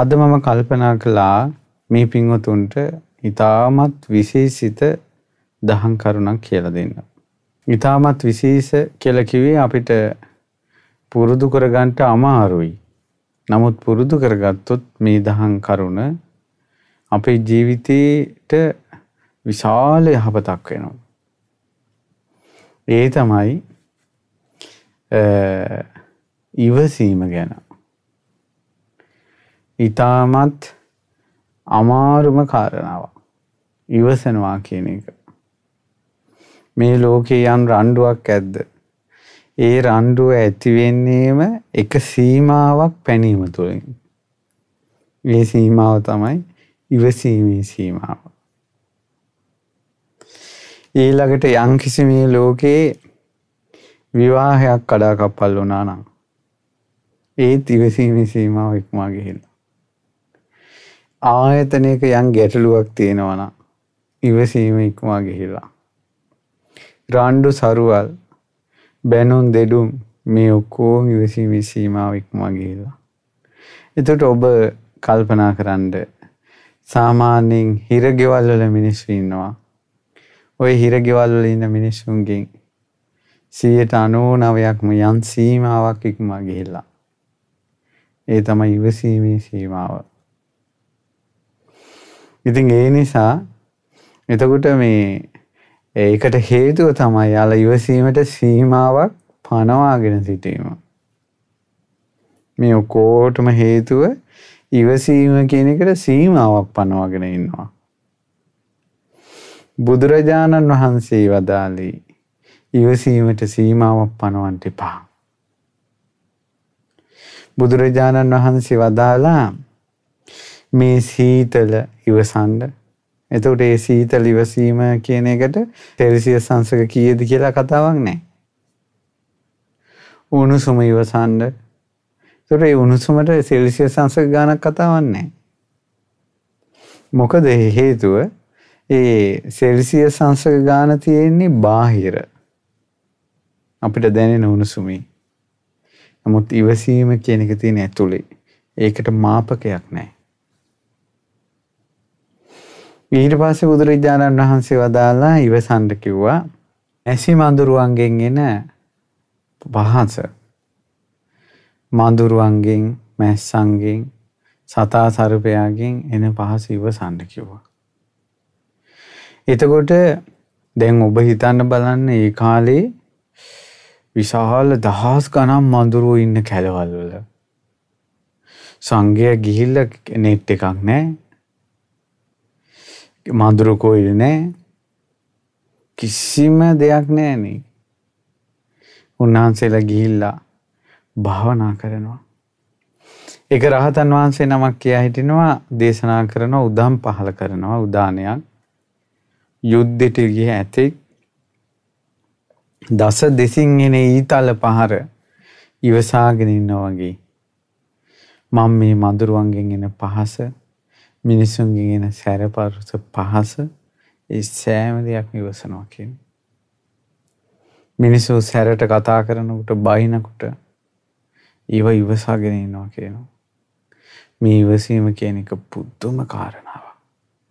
අද මම කල්පනා කළා මේ පින්වතුන්ට ඊටමත් විශේෂිත දහම් කරුණක් කියලා දෙන්න. ඊටමත් විශේෂ කියලා කිව්වේ අපිට පුරුදු කරගන්න අමාරුයි. නමුත් පුරුදු කරගත්තොත් මේ දහම් කරුණ අපේ ජීවිතේට විශාල යහපතක් වෙනවා. ඒ තමයි ඉවසීම ගැන. ඉතාමත් අමාරුම කාරණාවක් ඉවසනවා කියන එක. මේ ලෝකේ යම් රණ්ඩුවක් ඇද්ද. ඒ රණ්ඩුව ඇතිවෙන්නේම එක සීමාවක් පැනීම තුළින්. ඒ සීමාව තමයි ඉවසීමේ සීමාව. ඊළඟට යංකිසි මේ ලෝකයේ විවාහයක් කඩාකප්පල් වනානම් ඒත් ඉවසීමේ සීමාව ඉක්මා ගිහිල්ලා. ආයතනයක යම් ගැටලුවක් තියෙනවා නම් ඉවසීම ඉක්මවා ගිහිලා. රාණ්ඩු සරුවල් බැනුම් දෙඩුම් මේ ඔක්කොම ඉවසීමේ සීමාව ඉක්මවා ගිහිලා. එතකොට ඔබ කල්පනා කරන්න සාමාන්‍යයෙන් හිරගෙවල් වල මිනිස්සු ඉන්නවා. ওই හිරගෙවල් වල ඉන්න මිනිස්සුන්ගෙන් 99%ක්ම යම් සීමාවක් ඉක්මවා ගිහිලා. ඒ තමයි ඉවසීමේ සීමාව. ඉතින් ඒ නිසා එතකොට මේ ඒකට හේතුව තමයි යාලා ඉවසීමට සීමාවක් පනවාගෙන සිටීම. මේ ඔකෝටම හේතුව ඉවසීම කියන එකට සීමාවක් පනවාගෙන ඉන්නවා. බුදුරජාණන් වහන්සේ වදාළේ ඉවසීමට සීමාවක් පනවන්න එපා. බුදුරජාණන් වහන්සේ වදාලා මේ සීතල ඉවසන්ඩ. එතකට ඒ සීතල ඉවසීම කියන එකට තෙරසිය සංසක කියද කියලා කතාවක් නෑ. උණුසුම ඉවසන්ඩ තොට ඒ උණුසුමට සෙල්සිය සංසක ගානක් කතාවන්නේ. මොකද හේතුව ඒ සෙල්සිය සංසක ගාන තියෙන්නේ බාහිර අපිට දැනෙන උණුසුමි නමුත් ඉවසීම කියන එක තියෙන ඇතුළේ ඒකට මාපකයක් නෑ ඊට පස්සේ බුදුරජාණන් වහන්සේ වදාලා ඉවසන්න කිව්වා ඇසි මඳුරුවන්ගෙන් එන පහස මඳුරුවන්ගෙන් මැස්සන්ගෙන් සතා සර්පයාගෙන් එන පහස ඉවසන්න කිව්වා එතකොට දැන් ඔබ හිතන්න බලන්න ඒ කාලේ විශාල දහස් ගණන් මඳුරුවෝ ඉන්න කැලවල් වල සංගය ගිහිල්ලා නෙට් එකක් නැහැ මඳුරු කොයිල් නෑ කිසිම දෙයක් නෑනේ. උන්වහන්සේලා ගිහිල්ලා භාවනා කරනවා. එක රහතන් වහන්සේ නමක් කියා හිටිනවා දේශනා කරනවා උදම් පහල කරනවා උදානයක් යුද්ධෙට ගිය ඇතෙක් දස දෙසින් එන ඊතල පහර ඉවසාගෙන ඉන්නවා වගේ මම මේ මඳුරුවන්ගෙන් එන පහස මිනිසුන්ගෙන් එන සැර පරුස පහස ඒ සෑම දෙයක්ම ඉවසනවා කියන්නේ. මිනිස්සු සැරට කතා කරනකොට බයිනකොට ඒව ඉවසාගෙන ඉන්නවා කියනවා. මේ ඉවසීම කියන එක පුදුම කාරණාවක්.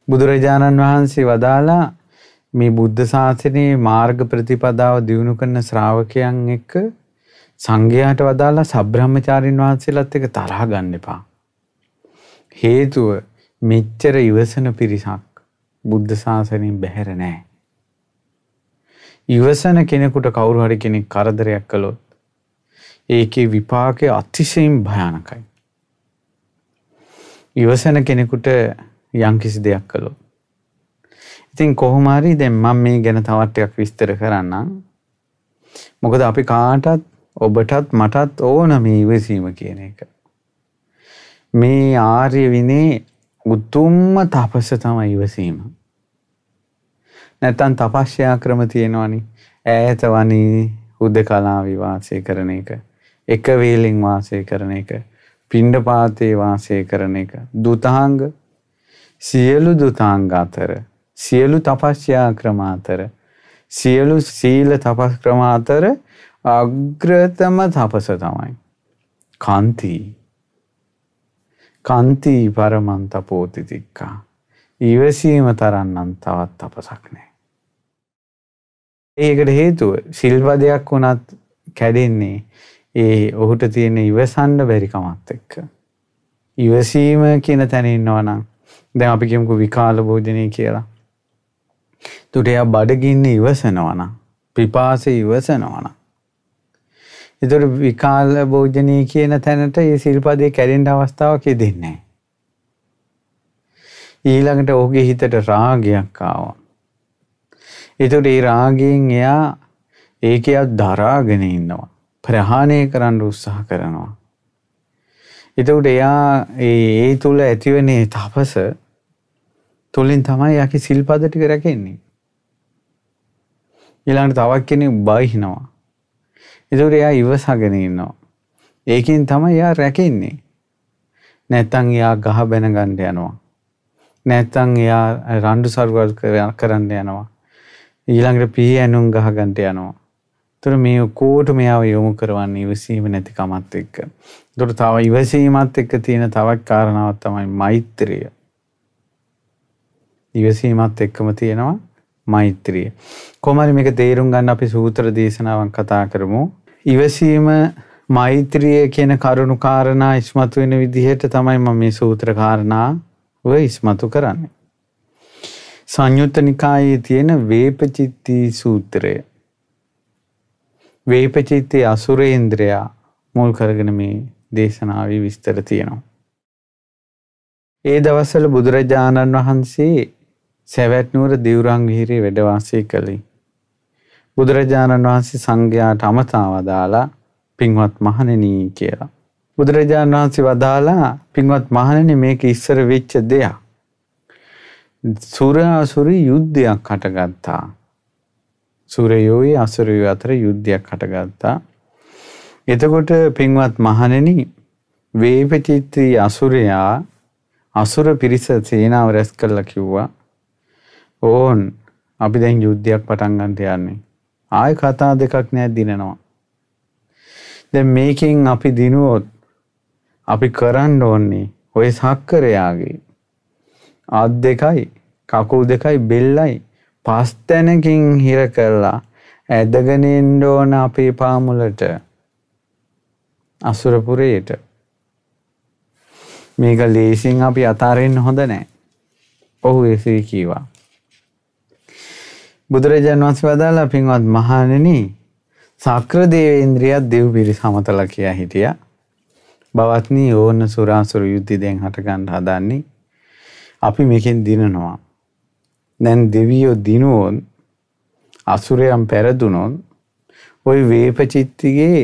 බුදුරජාණන් වහන්සේ වදාලා මේ බුද්ධ ශාසනයේ මාර්ග ප්‍රතිපදාව දියුණු කරන ශ්‍රාවකයන් එක්ක සංඝයාට වදාලා සබ්‍රහ්මචාරින් වහන්සේලාත් එක්ක තරහ ගන්න එපා. හේතුව මෙච්චර ඉවසන පිරිසක් බුද්ධ ශාසනයෙන් බැහැර නෑ. ඉවසන කෙනෙකුට කවුරු හරි කෙනෙක් කරදරයක් කළොත් ඒකේ විපාකය අතිශයින් භයානකයි. ඉවසන කෙනෙකුට යම්කිසි දෙයක් කළොත් ඉතින් කොහොමහරි දැන් මම මේ ගැන තවත් ටිකක් විස්තර කරන්නම්. මොකද අපි කාටත් ඔබටත් මටත් ඕන මේ ඉවසීම කියන එක. මේ ආර්ය විනේ උතුම්ම තපස තමයි ඉවසීම. නැත්තම් තපස්යා ක්‍රම තියෙනවනේ. ඈත වනී හුදකලා විවාසය කරන එක. එක වේලෙන් වාසය කරන එක. පිණ්ඩපාතේ වාසය කරන එක. දුතාංග සියලු දුතාංග අතර සියලු තපස්යා ක්‍රම අතර සියලු සීල තපස් ක්‍රම අතර අග්‍රතම තපස තමයි. කාන්ති කන්ති පරමන් තපෝති තික්කා. ඉවසීම තරන්නම් තවත් තපසක් නෑ. ඒකට හේතුව සිල්වදයක් වුණත් කැඩෙන්නේ ඒ ඔහුට තියෙන ඉවසන්න බැරිකමත් එක්ක. ඉවසීම කියන තැනඉන්නවනම් දැන් අපි කියමුකු විකාල භෝජනය කියලා. තුට එයා බඩගින්න ඉවසනවන පිපාස ඉවසනවනම් එතකොට විකාල භෝජනී කියන තැනට ඒ සිල්පදේ කැඩෙන්න අවස්ථාවක් දෙන්නේ ඊළඟට ඔහුගේ හිතට රාගයක් ආවා. එතකොට ඒ රාගයෙන් එයා ඒකියක් දරාගෙන ඉන්නවා. ප්‍රහාණය කරන්න උත්සාහ කරනවා. එතකොට එයා ඒ තුල ඇතිවෙන තපස තුලින් තමයි යාකි සිල්පද ටික රැකෙන්නේ. ඊළඟට තවක් කෙනෙක් බයිනවා. ඒකට එයා ඉවසගෙන ඉන්නවා. ඒකෙන් තමයි එයා රැකෙන්නේ. නැත්තම් එයා ගහ බැන ගන්න යනවා. නැත්තම් එයා රණ්ඩු සරුවල් කරන්න යනවා. ඊළඟට පිහි ඇනුම් ගහ ගන්න යනවා. ඒතර මේ ඔක්කොට මෙයාව යොමු කරවන්නේ ඉවසීම නැතිකමත් එක්ක. ඒතර තව ඉවසීමත් එක්ක තියෙන තවත් කාරණාවක් තමයි මෛත්‍රිය. ඉවසීමත් එක්කම තියෙනවා මෛත්‍රිය. කොහමද මේක තේරුම් ගන්න අපි සූත්‍ර දේශනාවක් කතා කරමු. ඉවසීම මෛත්‍රිය කියන කරුණු කාරණා ඉස්මතු වෙන විදිහට තමයි මම මේ සූත්‍ර කාරණාව ඉස්මතු කරන්නේ. සංයුත්ත නිකායේ තියෙන වේපචිත්ති සූත්‍රය. වේපචිත්ති අසුරේන්ද්‍රයා මුල් කරගෙන මේ දේශනාවේ විස්තර තියෙනවා. ඒ දවස්වල බුදුරජාණන් වහන්සේ සැවැත් නුවර දිවුරන් විහිරේ වැඩ වාසය කළේ. බුදුරජාණන් වහන්සේ සංඝයාට අමතාව දාලා පින්වත් මහණෙනි කියලා. බුදුරජාණන් වහන්සේ වදාලා පින්වත් මහණෙනි මේක ඉස්සර වෙච්ච දෙයක්. සුරාසුරි යුද්ධයක් හටගත්තා. සුරයෝයි අසුරයෝ අතර යුද්ධයක් හටගත්තා. එතකොට පින්වත් මහණෙනි වේපචිත්ති අසුරයා අසුර පිරිස සේනාව රැස් කළා කිව්වා. ඕන් අපි දැන් යුද්ධයක් පටන් ගන්න යන්නේ. ආය කතා දෙකක් නෑ දිනනවා. දැන් මේකෙන් අපි දිනුවොත් අපි කරන්න ඕන්නේ ඔය සක්කරයාගේ අත් දෙකයි කකුල් දෙකයි බෙල්ලයි පස් තැනකින් හිර කරලා ඇදගෙන එන්න ඕන අපේ පාමුලට අසුරපුරයට මේක ලේසින් අපි අතාරෙන්න හොඳ නෑ. ඔහු එසේ කීවා. බුදුරජාන් වහන්සේ වදාලා පින්වත් මහණෙනි සක්‍ර දේවේන්ද්‍රියත් දෙව් පිරිස අමතලා කියා හිටියා. බවත්නි ඕන සුරාසුර යුද්ධ දැන් හට ගන්න හදන්නේ. අපි මේකෙන් දිනනවා. දැන් දෙවියෝ දිනුවොත් අසුරයන් පෙරදුනොත් ওই වේපචිත්තිගේ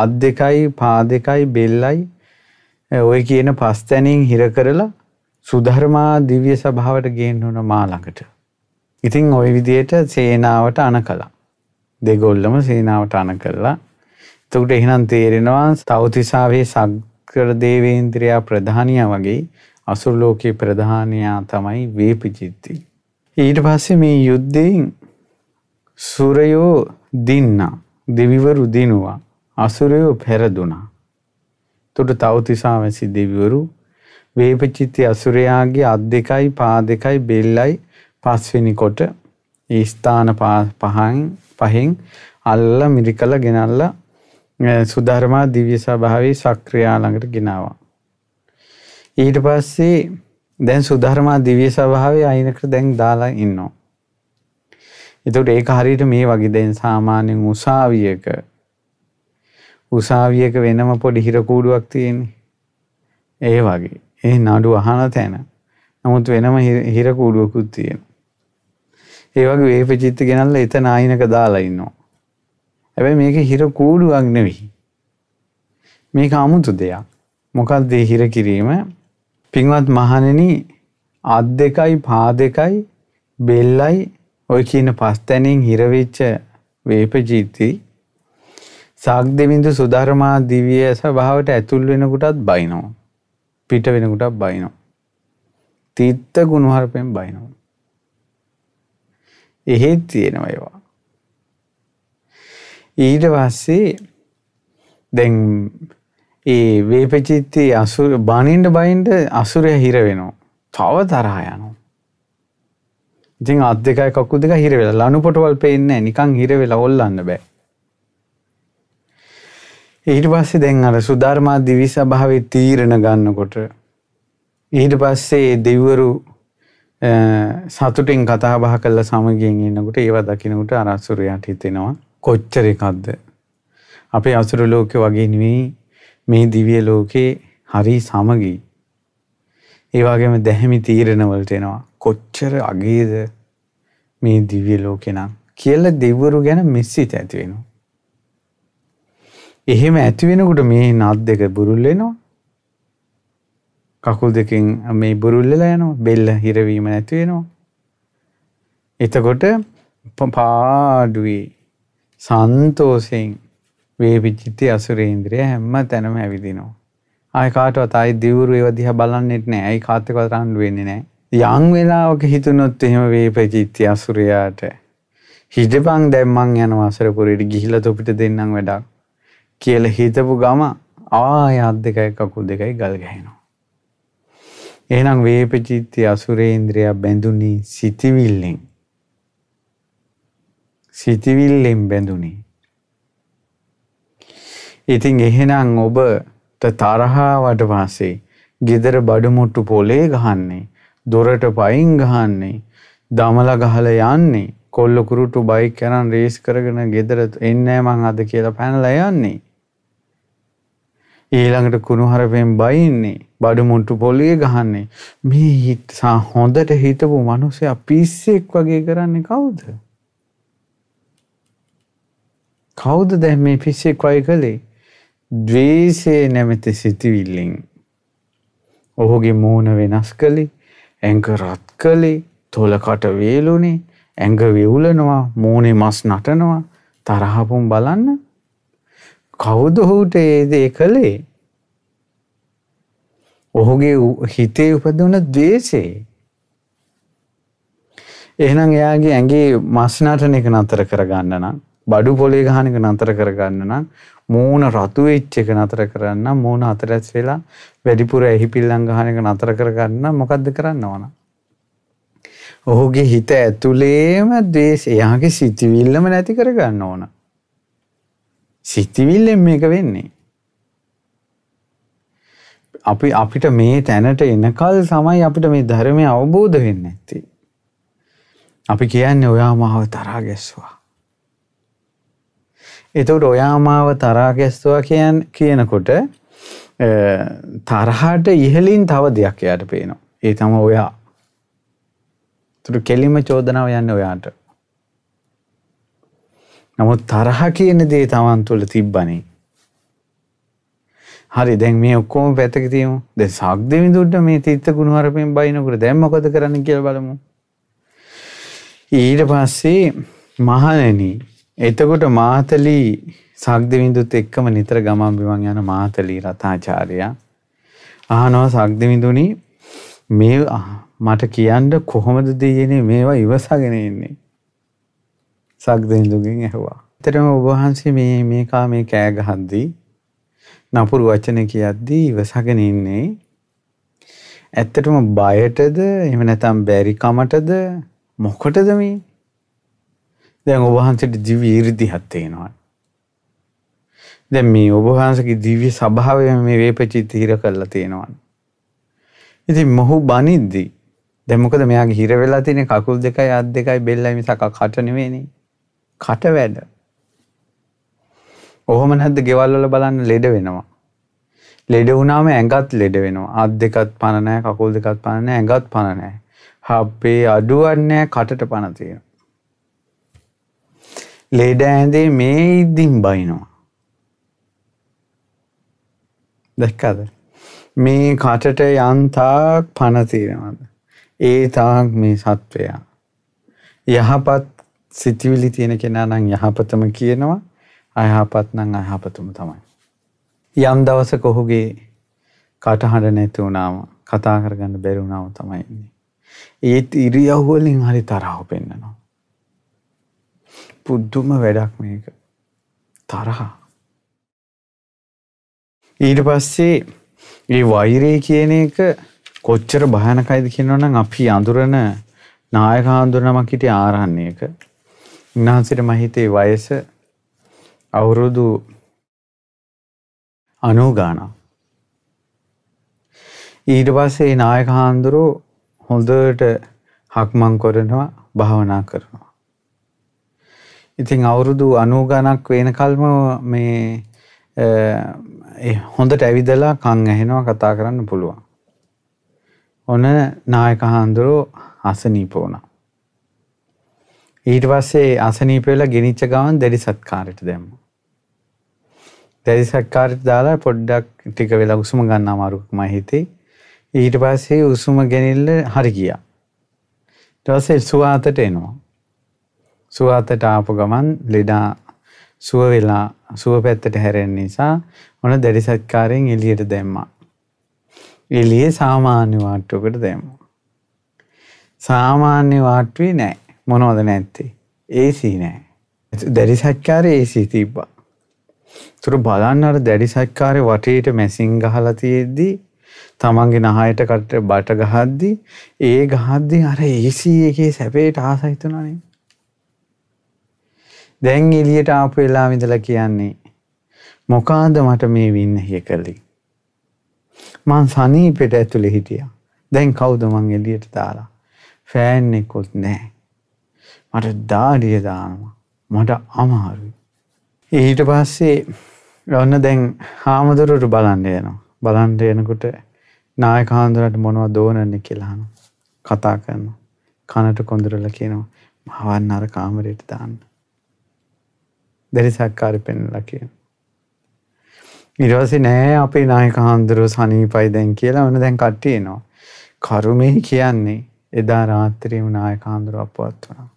අත් දෙකයි පා දෙකයි බෙල්ලයි ඔය කියන පස්තැනින් හිර කරලා සුධර්මා දිව්‍ය සභාවට ගේන්න ඕන මා ළඟට. ඉතින් ওই විදියට සේනාවට අණ කළා. දෙගොල්ලම සේනාවට අණ කළා. එතකොට එහෙනම් තේරෙනවා තවතිසාවේ සග්‍ර දේවේන්ද්‍රයා ප්‍රධානියා වගේ අසුර ලෝකේ ප්‍රධානියා තමයි වේපජිත්ති. ඊට පස්සේ මේ යුද්ධයෙන් සුරයෝ දින්නා දෙවිවරු දිනුවා අසුරයෝ පෙරදුනා. එතකොට තවතිසා වැසි දෙවිවරු වේපචිත්ති අසුරයාගේ අත් දෙකයි පා දෙකයි බෙල්ලයි පස්වෙනි කොට ඒ ස්ථාන පහන් පහෙන් අල්ල මිරිකල ගෙනල්ල සුධර්මා දිව්‍ය සභාවේ සක්‍රියා ළඟට ගෙනාවා. ඊට පස්සේ දැන් සුධර්මා දිව්‍ය සභාවේ අයිනකට දැන් දාලා ඉන්නවා. එතකොට ඒක හරියට මේ වගේ දැන් සාමාන්‍යයෙන් උසාවියක උසාවියක වෙනම පොඩි හිර කූඩුවක් තියෙන්නේ. ඒ වගේ. ඒ නඩු අහන තැන. නමුත් වෙනම හිර කූඩුවකුත් තියෙනවා. ඒවගේ වේපචිත්ත ගෙනල්ල එත නාහිනක දාලා ඉන්නවා. ඇැබයි මේක හිර කූඩුවක් නෙවී. මේක අමුතු දෙයක්. මොකක් දේ හිර කිරීම පින්වත් මහනෙන අත් දෙකයි පා දෙකයි බෙල්ලයි ඔය කියන පස්තැනින් හිරවෙච්ච වේපජීති සක් දෙමින්දු සුධර්මා දිවිය සභාවට ඇතුල් වෙනකුටත් බයිනෝ. පිට වෙනකුටත් බයිනෝ. තිත්ත ගුණහරපෙන් බයිනෝ. එහෙත් තියෙනවා ඒවා. ඊට පස්සේ දැන් ඒ වේපචිත්තේ අසුර බනින්න බයින්ද අසුරය හිර වෙනවා. තව තරහා යනවා. ඉතින් අත් දෙකයි කකුල් දෙක හිර වෙලා ලනුපොටවල් පේන්නේ නිකන් හිර වෙලා ඔල්ලන්න බෑ. ඊට පස්සේ දැන් අර සුධර්මා දිවිසභාවේ තීරණ ගන්නකොට ඊට පස්සේ දෙවිවරු සතුටින් කතා බහ කළ සමගින් ඉන්නකොට ඒව දකිනකට අරස්සුරයාට හිතෙනවා කොච්චරකක්ද. අපේ අසුරු ලෝක වගේනවී මේ දිවිය ලෝකේ හරි සමගී. ඒවාගේම දැහැමි තීරණවලට එනවා කොච්චර අගේද මේ දිවිය ලෝකෙනම් කියල දෙවරු ගැන මෙස්සිත ඇතිවෙනවා. එහෙම ඇතිවෙනකුට මේ නත් දෙක බුරුල්ලෙනවා කකුල් දෙකෙන් මේ බුරුල්ලලා යනවා. බෙල්ල හිරවීම නැති වෙනවා. එතකොට පාඩුවේ සන්තෝෂයෙන් වේවිචිත අසුරේන්ද්‍රය හැම තැනම ඇවිදිනවා. ආයි කාටවත් ආයි දිවුරු ඒවා දිහා බලන්නෙත් නෑ. ඇයි කාත්කවත් රණ්ඩු වෙන්නේ නෑ. යම් වෙලාවක හිතුනොත් එහෙම වේපචිත්ති අසුරයාට හිටපන් දැන් මං යනවා අසරපුරේට ගිහිල්ලා තොපිට දෙන්නම් වැඩක් කියලා හිතපු ගම ආය අත් දෙකයි කකුල් දෙකයි ගල් ගහනවා. එහෙනම් වේපචිත්ති අසුරේන්ද්‍රයා බැඳුනි සිටිවිල්ලෙන්. සිටිවිල්ලෙන් බැඳුනි. ඉතින් එහෙනම් ඔබ තරහාවට පස්සේ gedara බඩමුට්ටු පොලේ ගහන්නේ දොරට පයින් ගහන්නේ දමල ගහලා යන්නේ කොල්ල කුරුටු බයික් කරන් රේස් කරගෙන ගෙදර එන්නේ මං අද කියලා පැනලා යන්නේ ඊළඟට කුණුහරපෙන් බයින්නේ බඩු මුට්ටු පොලිය ගහන්නේ මේ හිතා හොඳට හිතපු මිනිස්සයා පිස්සෙක් වගේ කරන්නේ කවුද? කවුද දැන් මේ පිස්සෙක් වගේ කළේ? ද්වේෂයේ නැමැති සිතවිල්ලෙන්. ඔහුගේ මූණ වෙනස් කළේ, ඇඟ රත් කළේ, තොලකට වේලුනේ, ඇඟ වෙවුලනවා, මූණේ මස් නටනවා, තරහපොම් බලන්න කවුද ඔහුට ඒ දේ කළේ? ඔහුගේ හිතේ උපදවන द्वේෂේ එහෙනම් එයාගේ ඇඟේ මස් නටන එක නතර කරගන්න නම් බඩු පොලේ ගහන එක නතර කරගන්න නම් මූණ රතු වෙච්ච එක නතර කරන්න මූණ අතරැස් වෙලා වැඩිපුර ඇහිපිල්ලම් ගහන එක නතර කරගන්න මොකද්ද කරන්න ඕන? ඔහුගේ හිත ඇතුලේම ද්වේෂ එයාගේ සිතවිල්ලම නැති කරගන්න ඕන. සිතිවිල්ලෙන් මේක වෙන්නේ. අපි අපිට මේ තැනට එනකල් තමයි අපිට මේ ධර්මය අවබෝධ වෙන්න ඇත්තේ. අපි කියන්නේ ඔයා මාව තරහා ගැස්සුවා. එතකොට ඔයා මාව තරහා ගැස්සුවා කියන් කියනකොට තරහට ඉහලින් තව දෙයක් එයාට පේනවා. ඒ තමයි ඔයා. ඒතර කෙලිම චෝදනාව යන්නේ ඔයාට. නමුත් තරහ කියන දේ තමන් තුළ තිබ්බනේ. හරි දැන් මේ ඔක්කොම පැත්තක තියමු. දැන් සාග්දෙවිඳුන්ට මේ තිත්ත ගුණවරපෙන් බයිනකොට දැන් මොකද කරන්න කියලා බලමු. ඊට පස්සේ මහණෙනි එතකොට මාතලී සාග්දෙවිඳුත් එක්කම නිතර ගමන් බිමන් යන මාතලී රතාචාර්යා අහනවා සාග්දෙවිඳුනි මේ මට කියන්න කොහොමද දෙයනේ මේවා ඉවසගෙන ඉන්නේ සක්දෙන්දුගෙන් ඇහුවා. ඇත්තටම ඔබ වහන්සේ මේ මේකා මේ කෑ ගහද්දී නපුරු වචන කියද්දී ඉවසගෙන ඉන්නේ ඇත්තටම බයටද එහෙම නැත්නම් බැරි කමටද මොකටද මේ? දැන් ඔබ වහන්සේට දිව්‍ය 이르දිහත් තේනවා. දැන් මේ ඔබ වහන්සේගේ දිව්‍ය ස්වභාවය මේ වේපචිත හිර කරලා තේනවා. ඉතින් මොහු බනිද්දි දැන් මොකද මෙයාගේ හිර වෙලා තියෙන කකුල් දෙකයි අත් දෙකයි බෙල්ලයි මිසක කට නෙවෙයිනේ. කට වැඩ. ඔහොම නැද්ද ගෙවල් වල බලන්න ලෙඩ වෙනවා. ලෙඩ වුණාම ඇඟත් ලෙඩ වෙනවා. අත් දෙකත් පණ නැහැ, කකුල් දෙකත් පණ නැහැ, ඇඟත් පණ නැහැ. හප්පේ අඩුවක් නැහැ, කටට පණ තියෙනවා. ලෙඩ ඇඳේ මේ ඉදින් බයිනවා. දැක්කද? මේ කටට යන්තාක් පණ තියෙනවද? ඒ තාක් මේ සත්වයා. යහපත් සිතුවිලි තියෙන කෙනා නම් යහපතම කියනවා අයහපත් නම් අයහපතම තමයි. යම් දවසක ඔහුගේ කටහඬ නැති වුණාම කතා කරගන්න බැරි වුණාම තමයි ඉන්නේ. ඒත් ඉරියව් වලින් හරි තරහව පෙන්නනවා. පුදුම වැඩක් මේක. තරහ. ඊට පස්සේ මේ වෛරය කියන එක කොච්චර භයානකයිද කියනවනම් අපි අඳුරන නායක හඳුනමක් හිටිය ආරණ්‍යයක උන්වහන්සේට මම හිතේ වයස අවුරුදු 90 ගාණක්. ඊට පස්සේ නායක හාමුදුරුවෝ හොඳට හක්මන් කරනවා භාවනා කරනවා. ඉතින් අවුරුදු 90 ගණක් වෙනකල්ම මේ හොඳට ඇවිදලා කන් ඇහෙනවා කතා කරන්න පුළුවන්. ඔන නායක හාමුදුරුවෝ අසනීප වුණා. ඊට පස්සේ අසනීප වෙලා ගෙනිච්ච ගමන් දැඩි සත්කාරයට දැම්මා. දැඩි සත්කාරයට දාලා පොඩ්ඩක් ටික වෙලා උසුම ගන්න අමාරුක් මම හිතේ. ඊට පස්සේ උසුම ගෙනිල්ල හරි ගියා. ඊට පස්සේ සුවාතට එනවා. සුවාතට ආපු ගමන් ලෙඩා සුව වෙලා සුව පැත්තට හැරෙන නිසා මොන දැඩි සත්කාරයෙන් එළියට දැම්මා. එළියේ සාමාන්‍ය වාට්ටුවකට දැම්මා. සාමාන්‍ය වාට්ටුවේ නෑ. මොනවද නැත්තේ AC නෑ දැඩි සැක්කාරේ AC තිබ්බා තුරු බලන්න අර දැඩි සැක්කාරේ වටේට මැසින් ගහලා තියෙද්දි තමන්ගේ නහයට කට බට ගහද්දි ඒ ගහද්දි අර AC එකේ සැපේට ආස හිතුණානේ දැන් එළියට ආපු වෙලාව ඉඳලා කියන්නේ මොකාද මට මේ වින්නහිය කළේ මං සනීපෙට ඇතුලේ හිටියා දැන් කවුද මං එළියට දාලා ෆෑන් එකකුත් නැහැ මට දාඩිය දානවා. මට අමාරුයි. ඊට පස්සේ ඔන්න දැන් හාමුදුරුවට බලන්න යනවා. බලන්න එනකොට නායක හාමුදුරන්ට මොනවද දෝනන්නේ කියලා අහනවා. කතා කරනවා. කනට කොඳුරලා කියනවා මවන්න අර කාමරයට දාන්න. දෙරිසක්කාරි පෙන්ලා කියනවා. ඊට පස්සේ නෑ අපේ නායක හාමුදුරුවෝ සනීපයි දැන් කියලා ඔන්න දැන් කට්ටිය එනවා. කරුමේ කියන්නේ එදා රාත්‍රියේම නායක හාමුදුරුවෝ අපවත් වුණා.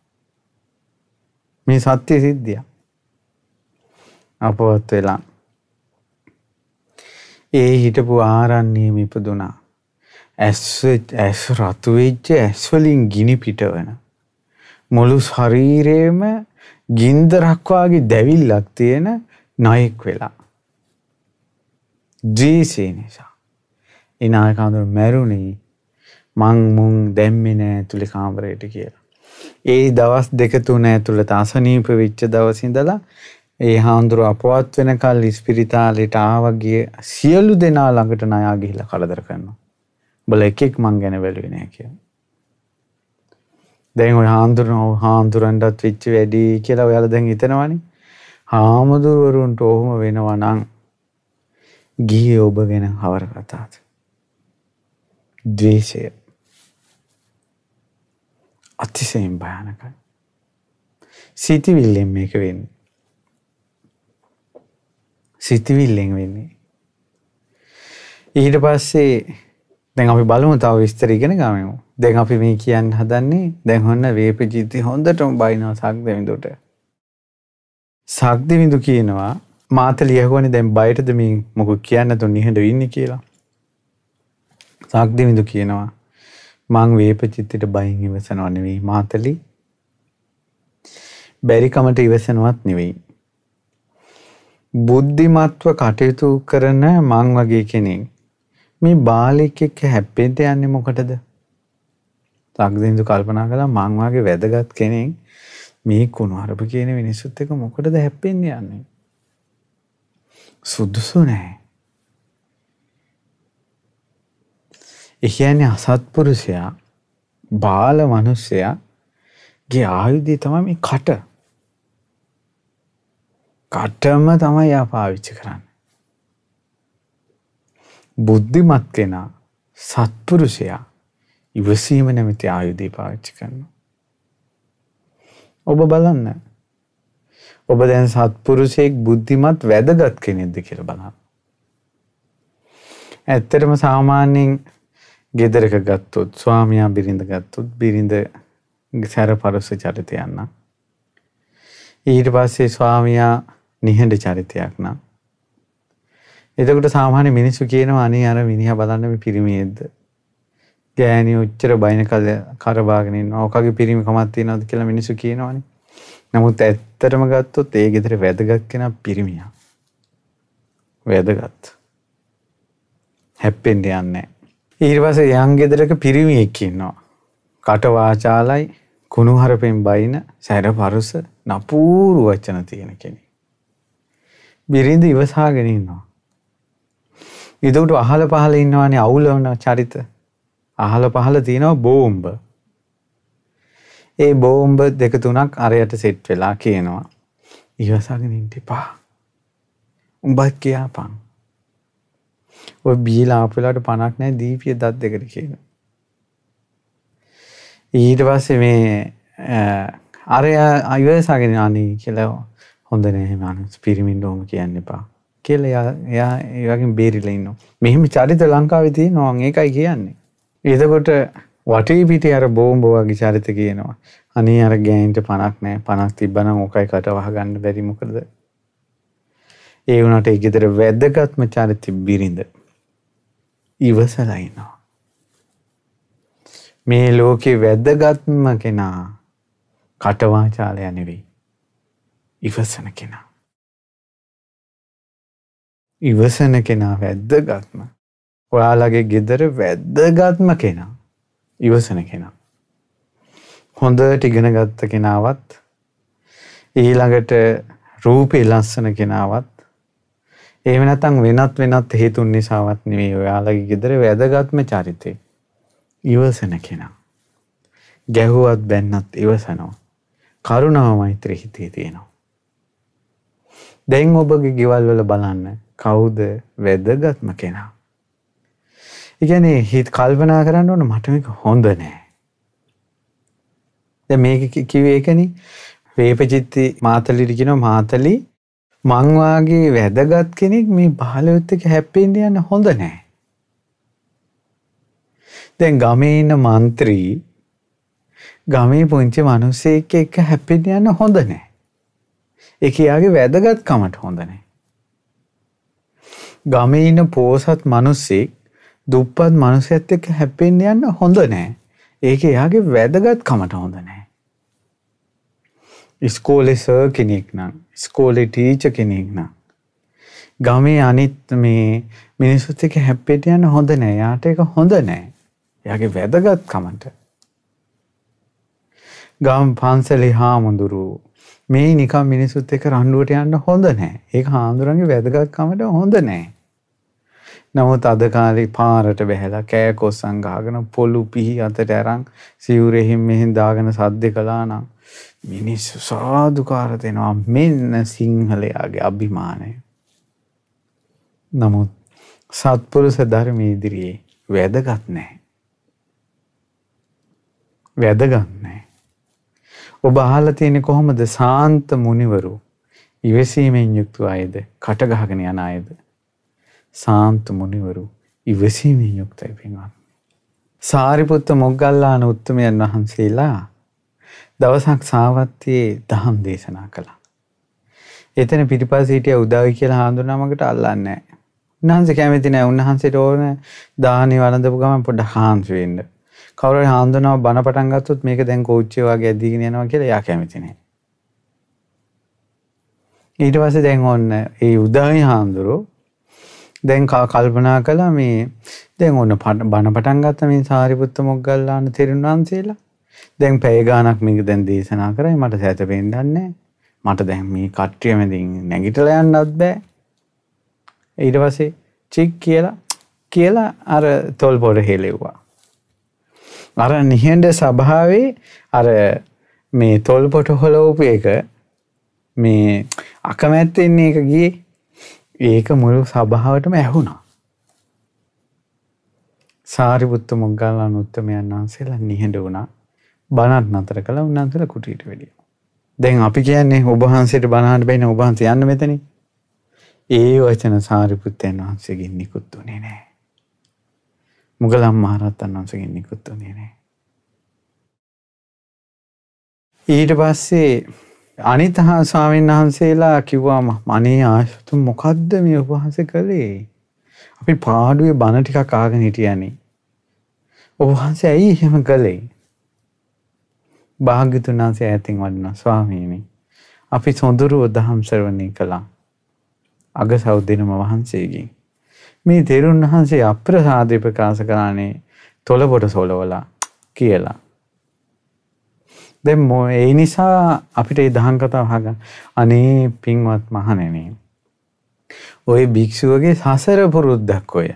මේ සත්‍ය සිද්ධිය. අපවත් වෙලා. ඒ හිටපු ආරන්නේම ඉපදුනා. ඇස් ඇස් රතු වෙච්ච ඇස් වලින් ගිනි පිටවන මුළු ශරීරේම ගින්දරක් වාගේ දැවිල්ලක් තියෙන ණයෙක් වෙලා. ජීසේ නිසා. ඒ නායකඳුර මැරුණේ මං මුං දැම්මේ නෑ තුලි කාමරයට කියලා. ඒ දවස් දෙක තුන ඇතුළත අසනීප වෙච්ච දවස් ඉඳලා ඒ හාමුදුරුව අපවත් වෙනකල් ඉස්පිරිතාලෙට ආවා ගිය සියලු දෙනා ළඟට ණයා ගිහිල්ලා කලදර කරනවා. බල එකෙක් මං ගැන බැලුවේ නෑ කියලා. දැන් ඔය හාමුදුරුවෝ හාමුදුරන්ටත් වෙච්ච වැඩි කියලා ඔයාලා දැන් හිතනවනේ. හාමුදුරුවරුන්ට ඔහොම වෙනවා නම් ගිහේ ඔබ ගැන හවර කතාද? ද්වේෂය අතිශයින් භයානකයි. සිතවිල්ලෙන් මේක වෙන්නේ. සිතවිල්ලෙන් වෙන්නේ. ඊට පස්සේ දැන් අපි බලමු තව විස්තර ඉගෙන ගමු. දැන් අපි මේ කියන්න හදන්නේ දැන් හොන්න වේපජීති හොඳටම බයිනවා සක්දවිඳුට. සක්දවිඳු කියනවා මාත ලියහුවනේ දැන් බයටද මේ මොකක් කියන්න තුන් නිහඬ ඉන්නේ කියලා. සක්දවිඳු කියනවා මං වේපචිත්තිට බයින් ඉවසනව නෙවෙයි මාතලි බැරිකමට ඉවසනවත් නෙවෙයි. බුද්ධිමත්ව කටයුතු කරන මං වගේ කෙනෙක් මේ බාලෙක් එක්ක හැප්පෙන්න යන්නේ මොකටද? තක්දින්දු කල්පනා කළා මං වගේ වැදගත් කෙනෙක් මේ කුණුහරුප කියන මිනිස්සුත් එක්ක මොකටද හැප්පෙන්න යන්නේ? සුදුසු නැහැ. ඒ කියන්නේ අසත්පුරුෂයා බාල මිනිසයා ගේ ආයුධය තමයි මේ කට. කටම තමයි යා පාවිච්චි කරන්නේ. බුද්ධිමත් කෙනා සත්පුරුෂයා ඉවසීම නැමැති ආයුධය පාවිච්චි කරනවා. ඔබ බලන්න. ඔබ දැන් සත්පුරුෂයෙක් බුද්ධිමත් වැදගත් කෙනෙක්ද කියලා බලන්න. ඇත්තටම සාමාන්‍යයෙන් ගෙදරක ගත්තොත් ස්වාමයා බිරිඳ ගත්තොත් බිරිඳ සැර පරුස චරිතයන්න. ඊට පස්සේ ස්වාමයා නිහඬ චරිතයක් නම්. එතකොට සාමාන්‍ය මිනිස්සු කියනවා අනේ අර මිනිහා බලන්න මේ පිරිමියෙක්ද ගෑණි උච්චර බයින කල කරබාගෙන ඉන්නවා. ඔකගේ පිරිමි කමක් තියනවද කියලා මිනිස්සු කියනවනේ. නමුත් ඇත්තටම ගත්තොත් ඒ ගෙදර වැදගත් කෙනා පිරිමියා. වැදගත්. හැප්පෙන්න යන්නේ නැහැ. ඊර්වස යංගෙදරක පිරිමියෙක්කින්නවා. කටවාචාලයි කුණුහරපෙන් බයින සැර පරුස නපූරු වච්චන තියෙන කෙනෙ. බිරිඳ ඉවසාගෙනන්නවා. ඉදකට අහල පහල ඉන්නවානේ අවුලවන චරිත අහල පහල තියෙනවා බෝම්බ. ඒ බෝම්බ දෙක තුනක් අරයට සෙට් වෙලා කියනවා. ඉවසාගෙන ඉන්ටිපා. උඹත් කියාපන්. ඔය බීලා ආපු වෙලාවට පණක් නැහැ දීපිය දත් දෙකට කියනවා. ඊට පස්සේ මේ අරයා ඉවසගෙන අනේ කියලා හොඳ නෑ මනුස්ස පිරිමින්ට ඕම කියන්න එපා. කියලා එයා ඒ වගේ බේරිලා ඉන්නවා. මෙහෙම චරිත ලංකාවේ තියෙනවා ඒකයි කියන්නේ. එතකොට වටේ පිටේ අර බෝම්බ වගේ චරිත කියනවා. අනේ අර ගෑනිට පණක් නෑ. පණක් තිබ්බනම් ඕකයි කට වහගන්න බැරි මොකද ඒ වුණට ඒ ගෙදර වැදගත්ම චරිත බිරිඳ ඉවසලා ඉනවා. මේ ලෝකේ වැදගත්ම කෙනා කටවාචාලය නෙවෙයි. ඉවසන කෙනා. ඉවසන කෙනා වැද්දගත්ම. ඔයාලගේ ගෙදර වැද්දගත්ම කෙනා. ඉවසන කෙනා. හොඳට ඉගෙන ගත්ත කෙනාවත් ඊළඟට රූපේ ලස්සන කෙනාවත් එහෙම නැත්නම් වෙනත් වෙනත් හේතුන් නිසාවත් නෙවෙයි ඔයාලගේ ගෙදර වැදගත්ම චරිතේ ඉවසන කෙනා. ගැහුවත් බැන්නත් ඉවසනවා. කරුණාව මෛත්‍රිය හිතේ තියෙනවා. දැන් ඔබගේ ගෙවල් වල බලන්න කවුද වැදගත්ම කෙනා? ඒ කියන්නේ හිත කල්පනා කරන්න ඕන මට මේක හොඳ නෑ. දැන් මේක කිව්වේ ඒකනේ. වේපචිත්ති මාතලිට කියනවා මාතලි මංවාගේ වැදගත් කෙනෙක් මේ බාලයොත්තක හැප්පෙන්ඩ යන්න හොඳ නෑ. දැන් ගමේ ඉන්න මන්ත්‍රී ගමේ පුංචි මනුස්සේක එක හැපෙන් යන්න හොඳ නෑ. එකයාගේ වැදගත්කමට හොඳ නෑ. ගමේ ඉන්න පෝසත් මනුස්සෙක් දුප්පත් මනුසඇත් එක හැපෙන් යන්න හොඳ නෑ. ඒක එයාගේ වැදගත්කමට හොඳ නෑ. ඉස්කෝලෙ සර් කෙනෙක් නම් ස්කෝලෙ ටීච කෙනෙක් නම් ගමේ අනිත් මේ මිනිස්සුත් එක හැප්පෙට යන්න හොඳ නෑ යාට එක හොඳ නෑ යාගේ වැදගත් කමට ගම් පන්සලි හාමුදුරු මේ නිකම් මිනිසුත් එක රණ්ඩුවට යන්න හොඳ නෑ ඒ හාමුදුරන්ගේ වැදගත් කමට හොඳ නෑ නමුත් අදකාලි පාරට බැහැලා කෑකොස්සං ගාගෙන පොළු පිහි අතට ඇරං සිවුරෙහිම් මෙහින් දාගෙන සද්දෙ කලා නම් මිනිස්සු සාධකාර දෙනවා මෙන්න සිංහලයාගේ අභිමානය. නමුත් සත්පුරුස ධර්මය ඉදිරියේ වැදගත් නැහැ. වැදගත් නැහැ. ඔබ අහලා තියෙන්නේ කොහොමද සාන්ත මුනිවරු ඉවසීමෙන් යුක්ත අයද කටගහගෙන යන අයද? සාන්ත මුනිවරු ඉවසීමෙන් යුක්තයි පින්වත්. සාරිපුත්ත මොග්ගල්ලාන උත්තමයන් වහන්සේලා දවසක් සාවත්තියේ දහම් දේශනා කළා. එතන පිටිපස්ස හිටිය උදව් කියලා හාඳුනමකට අල්ලන්නේ නැහැ. උන්වහන්සේ කැමති නැහැ. උන්වහන්සේට ඕන දාහනේ වළඳපු ගමන් පොඩ්ඩක් හාන්සි වෙන්න. කවුරු හරි හාඳුනව බන පටන් ගත්තොත් මේක දැන් කෝච්චිය වගේ ඇදීගෙන යනවා කියලා එයා කැමති නැහැ. ඊට පස්සේ දැන් ඔන්න ඒ උදව්ේ හාඳුරෝ දැන් කල්පනා කළා මේ දැන් ඔන්න බන පටන් ගත්ත මේ සාරිපුත්ත මොග්ගල්ලාන තෙරුන් වහන්සේලා දැන් පැය ගාණක් මේක දැන් දේශනා කරයි මට සැතපෙන්න දන්නේ මට දැන් මේ කට්ටිය මැදින් නැගිටලා යන්නත් බෑ ඊට පස්සේ චික් කියලා කියලා අර තොල් පොඩ හෙලෙව්වා අර නිහඬ සභාවේ අර මේ තොල් පොට හොලවපු එක මේ අකමැත්තෙන්නේ එක ගියේ ඒක මුළු සභාවටම ඇහුණා සාරිපුත්ත මොග්ගල්ලාන උත්තමයන් වහන්සේලා නිහඬ වුණා බණත් නතර කළ උන්නාන්සල කුටීට වැඩිය. දැන් අපි කියන්නේ ඔබහන්සේට බණහට බැයින ඔබහන්ස යන්න මෙතන ඒ වචන සාරිපුත්තයන් වහන්සේගෙන් නිකුත් වනේ නෑ. මුගලම් මහරත්තන් වහන්සගෙන් නිකුත් වනේ නෑ. ඊට පස්සේ අනිතහා ස්වාමීන් වහන්සේලා කිව්වාම අනේ ආශතු මොකද්ද මේ උපහස කළේ අපි පාඩුවේ බණ ටිකක් අහගෙන හිටියනේ ඔබ වහන්සේ ඇයි එහෙම කළේ භාග්‍යතුන් වහන්සේ ඈතින් වඩිනවා ස්වාමීනි. අපි සොඳුරුව දහම් ශ්‍රවණය කළා. අගසව් දිනම වහන්සේගෙන්. මේ තෙරුන් වහන්සේ අප්‍රසාදේ ප්‍රකාශ කරානේ තොලබොට සොලවලා කියලා. දැන් මො ඒ නිසා අපිට මේ දහම් කතාව අහගන්න. අනේ පින්වත් මහණෙනි. ওই භික්ෂුවගේ සසර පුරුද්දක් ඔය.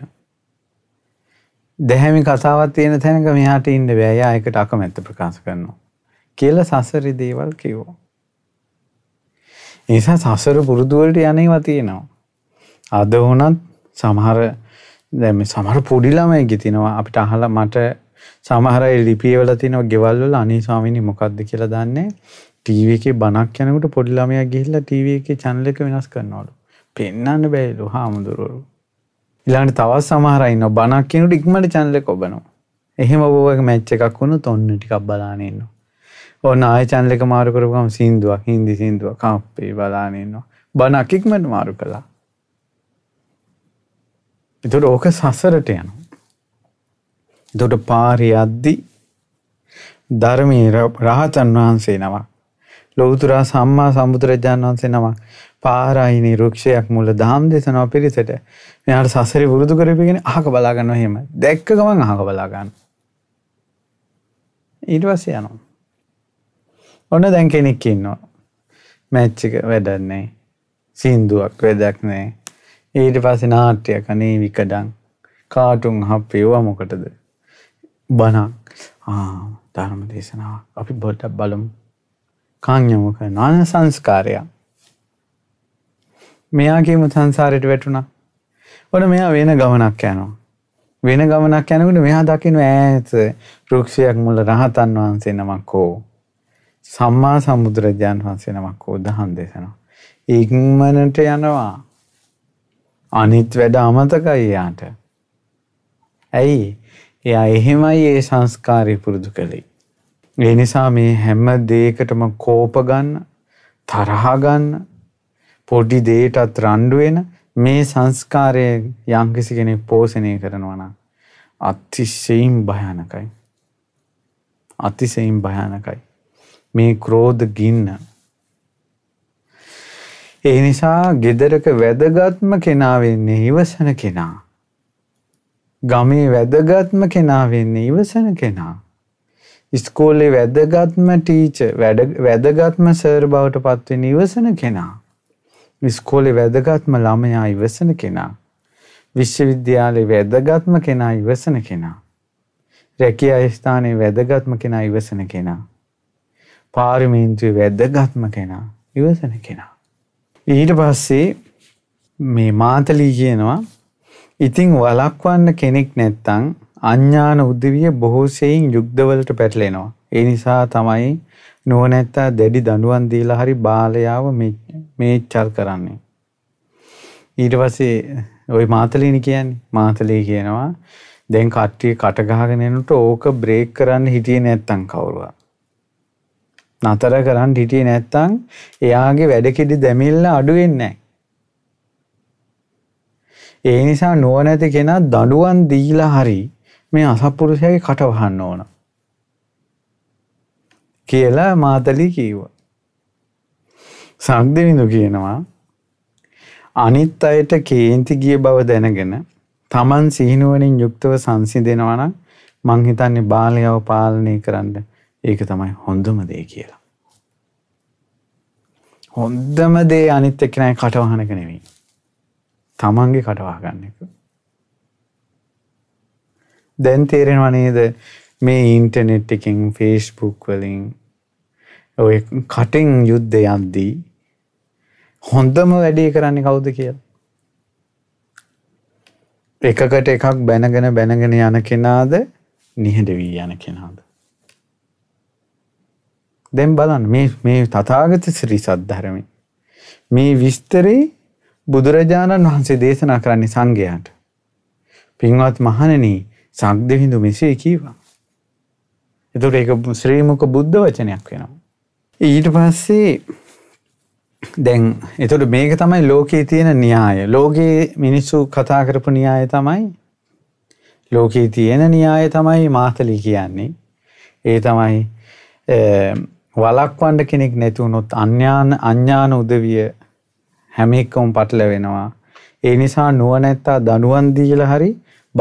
දැහැමි කතාවක් තියෙන තැනක මෙහාට ඉන්න බෑ. එයා ඒකට අකමැත්ත ප්‍රකාශ කරනවා. කියල සසරි දේවල් කිව්ෝ. නිසා සසර පුරුදුවලට යනවා තියෙනවා. අද වනත් සමහර දැම සමර පොඩිලාමය ගිතිනවා අපිට අහල මට සමහර ලිපියවල තිනව ගෙවල්වල අනිස්වාමිනි මොකක්ද කියලා දන්නේ ටීව එක බනක් යනකට පොඩිලාමයක් ගිහිල්ලා ටීව එක චැනල එක වෙනස් කරනවලු පෙන්න්න බැයිලු හාමුදුරුවරු. ඉලාට තවත් සමහරයින්න බනක් කෙනට ඉක්මට චැනල කොබනවා. එහෙම බෝවක මැච්ච එකක් වුණු තොන්න ටිකක් බලානන්නවා. ඕන ආය චැන්ල එක මාරු කරපුකම සින්දුවක් හින්දි සින්දුව කම්පේ බලානන්නවා බනක් ඉක්මට මාරු කළා එතුට ඕක සසරට යනු දොට පාරි අද්දි ධර්මී රහතන් වහන්සේ නමක් ලොවතුරා සම්මා සම්බුදුරජාණන් වහන්සේ නම පාරයිනි රුක්ෂයක් මුල දහම් දෙසනවා පිරිසට මෙයාට සසරි පුරුදු කරපගෙන අහක බලාගන්නවා හෙම දැක්ක ගමන් අහක බලාගන්න ඊට පස්සේ යනවා ඔන්න දැන් කෙනෙක් ඉන්නවා. මැච්චික වැඩන්නේ. සින්දුවක් වැඩක් නෑ. ඊට පස්සේ නාට්‍යයක් අනේ විකඩං. කාටුන් හප්පේවා මොකටද? බණක්. ආ ධර්ම දේශනාවක්. අපි බොඩක් බලමු. කාන්‍යම කරන නාන සංස්කාරය. මෙයාගේම සංසාරයට වැටුණා. ඔන්න මෙයා වෙන ගමනක් යනවා. වෙන ගමනක් යනකොට මෙයා දකින්න ඈත වෘක්ෂයක් මුල රහතන් වහන්සේ නමක් ඕ. සම්මා සම්බුදුරජාන් වහන්සේ නමක් ඕ දහම් දේශනවා. ඉක්මනට යනවා. අනිත් වැඩ අමතකයි යාට. ඇයි? එයා එහෙමයි ඒ සංස්කාරය පුරුදු කළේ. ඒ නිසා මේ හැම දෙයකටම කෝප ගන්න, තරහ ගන්න, පොඩි දෙයටත් රණ්ඩු වෙන මේ සංස්කාරය යම්කිසි කෙනෙක් පෝෂණය කරනවා නම් අතිශයින් භයානකයි. අතිශයින් භයානකයි. මේ ක්‍රෝධ ගින්න. ඒ නිසා ගෙදරක වැදගත්ම කෙනා වෙන්නේ ඉවසන කෙනා. ගමේ වැදගත්ම කෙනා වෙන්නේ ඉවසන කෙනා. ඉස්කෝලේ වැදගත්ම ටීච වැදගත්ම සර් බවට පත්වෙන ඉවසන කෙනා. විස්කෝලෙ වැදගත්ම ළමයා ඉවසන කෙනා. විශ්වවිද්‍යාලේ වැදගත්ම කෙනා ඉවසන කෙනා. රැකිය අයස්ථානයේ වැදගත්ම කෙනා ඉවසන කෙනා. පාර්මේන්තුවේ වැදගත්ම කෙනා ඉවසන කෙනා. ඊට පස්සේ මේ මාතලී කියනවා ඉතිං වලක්වන්න කෙනෙක් නැත්තං අඥ්ඥාන උද්දවිය බොහෝසයෙන් යුක්දවලට පැටලෙනවා. ඒ නිසා තමයි නුවනැත්තා දැඩි දඩුවන් දීලා හරි බාලයාව මේච්චල් කරන්නේ. ඊට පස්සේ ඔය මාතලීනි කියන්නේ මාතලී කියනවා දැන් කට්ටිය කටගාගෙනනට ඕක බ්‍රේක් කරන්න හිටිය නැත්තං කවුරුවා. නතර කරන්න හිටියේ නැත්තම් එයාගේ වැඩකෙඩි දැමිල්ල අඩු වෙන්නේ ඒ නිසා නුවණැති කෙනා දඬුවම් දීලා හරි මේ අසත්පුරුෂයාගේ කට වහන්න ඕන කියලා මාතලි කීවා. සක්දෙවිඳු කියනවා අනිත් අයට කේන්ති ගිය බව දැනගෙන තමන් සිහිනුවනින් යුක්තව සංසිඳෙනවා නම් මං හිතන්නේ බාලයව පාලනය කරන්න ඒක තමයි හොඳම දේ කියලා. හොන්දම දේ අනිත් එක්කෙනයි කටවහනක නෙවෙයි. තමන්ගේ කටවා ගන්න එක. දැන් තේරෙනවා නේද මේ ඉන්ටර්නෙට් එකෙන් ෆේස්බුක් වලින් ඔය කටින් යුද්ධ යද්දී හොඳම වැඩේ කරන්නේ කවුද කියලා. එකකට එකක් බැනගෙන බැනගෙන යන කෙනාද නිහඬ වී යන කෙනාද? දැන් බලන්න මේ මේ තථාගත ශ්‍රී සද්ධර්මයේ මේ විස්තරේ බුදුරජාණන් වහන්සේ දේශනා කරන්නේ සංඝයාට. පින්වත් මහණෙනි සංඝදෙහිඳු මෙසේ කීවා. එතකොට ඒක ශ්‍රීමුක බුද්ධ වචනයක් වෙනවා. ඊට පස්සේ දැන් එතකොට මේක තමයි ලෝකයේ තියෙන න්‍යාය. ලෝකයේ මිනිස්සු කතා කරපු න්‍යාය තමයි ලෝකයේ තියෙන න්‍යාය තමයි මාතලි කියන්නේ. ඒ තමයි වලක්වන්න කෙනෙක් නැතිවුණොත් අන්‍යාන අඥ්ඥාන උදවිය හැමික්කවම් පටල වෙනවා. ඒ නිසා නුවනැත්තා දනුවන්දීල හරි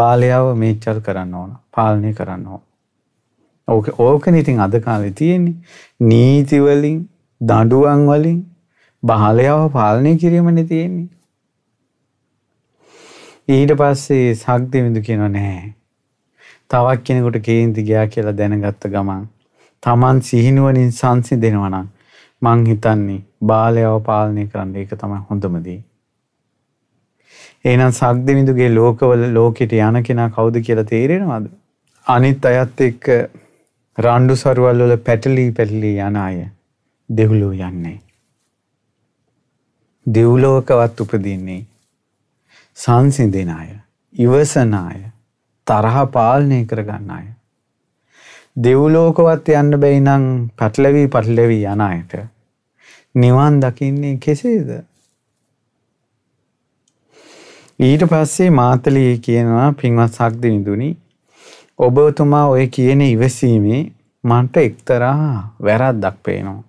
බාලයාව මේච්චල් කරන්න ඕන පාලනය කරන්න ඕ. ඕක ඕක නිතින් අදකාලෙ තියෙන්නේ නීතිවලින් දඩුවන්වලින් බාලයාව පාලනය කිරීමන තියෙන්නේ. ඊට පස්සේ සක්තිවිඳු කියෙන නෑ. තවක් කෙනෙකුට කේන්ති ගයා කියලා දැනගත්ත ගමන් Taman සිහිනුවණින් සංසිඳෙනවා නම් මං හිතන්නේ බාලයව පාලනය කරන්න ඒක තමයි හොඳම දේ. එහෙනම් සක්දෙවිඳුගේ ලෝකවල ලෝකෙට යන කෙනා කවුද කියලා තේරෙනවද? අනිත් අයත් එක්ක රණ්ඩු සරුවල් වල පැටලී පැටලී යන අය දෙව්ලෝ යන්නේ. දෙව්ලෝකවත් උපදින්නේ සංසිඳෙන අය, ඉවසන අය, තරහ පාලනය කරගන්න අය. දෙව්ලෝකවත් යන්න බැයි නම් පටලවී පටලවී යන අයට නිවන් දකින්නේ කෙසේද? ඊට පස්සේ මාතලී කියනවා පින්වත් සක්දිනිඳුනි ඔබතුමා ඔය කියන ඉවසීමේ මන්ට එක්තරා වැරද්දක් පේනවා.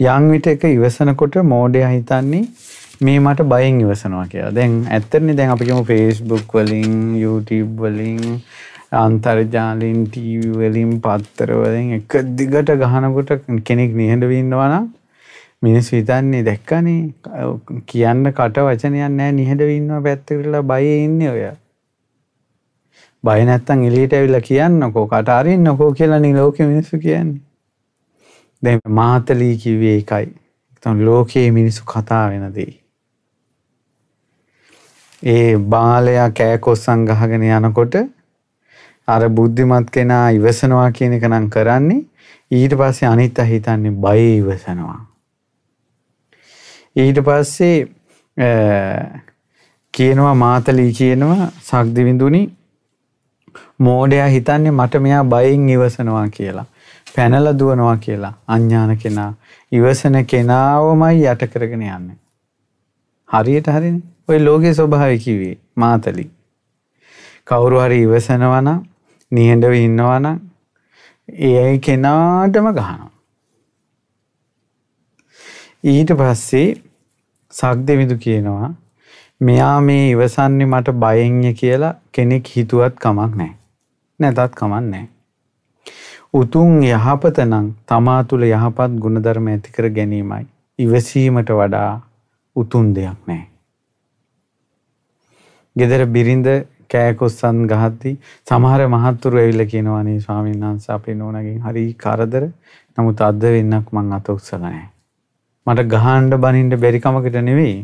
යම් විටක ඉවසනකොට මෝඩයා හිතන්නේ මේ මට බයෙන් ඉවසනවා කියලා. දැන් ඇත්තටනේ දැන් අපි කියමු Facebook වලින්, YouTube වලින් අන්තර්ජාලින් ටීවලින් පත්තරවලින් එක දිගට ගහනකොට කෙනෙක් නිහඬවන්නවනම් මිනිස් විතන්නේ දැක්කනේ කියන්න කට වචනයක් නෑ නිහඬවන්නවා පැත්තකටලා බය ඉන්න ඔය. බය නැත්තම් එලියට ඇවිල්ලා කියන්නකෝ කට අරින්නකෝ කියලා නේ ලෝකෙ මිනිස්සු කියන්නේ. දැන් මාතලී කිව්වේ ඒකයි. තම ලෝකයේ මිනිස්සු කතා වෙන දේ. ඒ බාලයා කෑකොස්සන් ගහගෙන යනකොට අර බුද්ධිමත් කෙනා ඉවසනවා කියන එක නම් කරන්නේ ඊට පස්සේ අනිත් අය හිතන්නේ බය ඉවසනවා. ඊට පස්සේ කියනවා මාතලී කියනවා සක්දිවිඳුනි මෝඩයා හිතන්නේ මට මෙයා බයෙන් ඉවසනවා කියලා. පැනලා දුවනවා කියලා අඥාන කෙනා ඉවසන කෙනාවමයි යට කරගෙන යන්නේ. හරියට හරිනේ. ওই ලෝකේ ස්වභාවය කිව්වේ මාතලී. කවුරු හරි ඉවසනවා නම් නිහඬව ඉන්නවා නම් ඒ කෙනාටම ගහනවා. ඊට පස්සේ සක්දෙවිඳු කියනවා මෙයා මේ ඉවසන්නේ මට බයෙන්ය කියලා කෙනෙක් හිතුවත් කමක් නැහැ. නැතත් කමක් නැහැ. උතුම් යහපත නම් තමා තුළ යහපත් ගුණධර්ම ඇති කර ගැනීමයි. ඉවසීමට වඩා උතුම් දෙයක් නැහැ. ගෙදර බිරිඳ කෑකොස්සන් ගහද්දී සමහර මහත්තුරු ඇවිල්ලා කියනවා අනේ ස්වාමීන් වහන්සේ අපේ නෝනාගෙන් හරි කරදර. නමුත් අද වෙන්නක් මං අත උස්සලා නැහැ. මට ගහන්න බනින්න බැරි කමකට නෙවෙයි.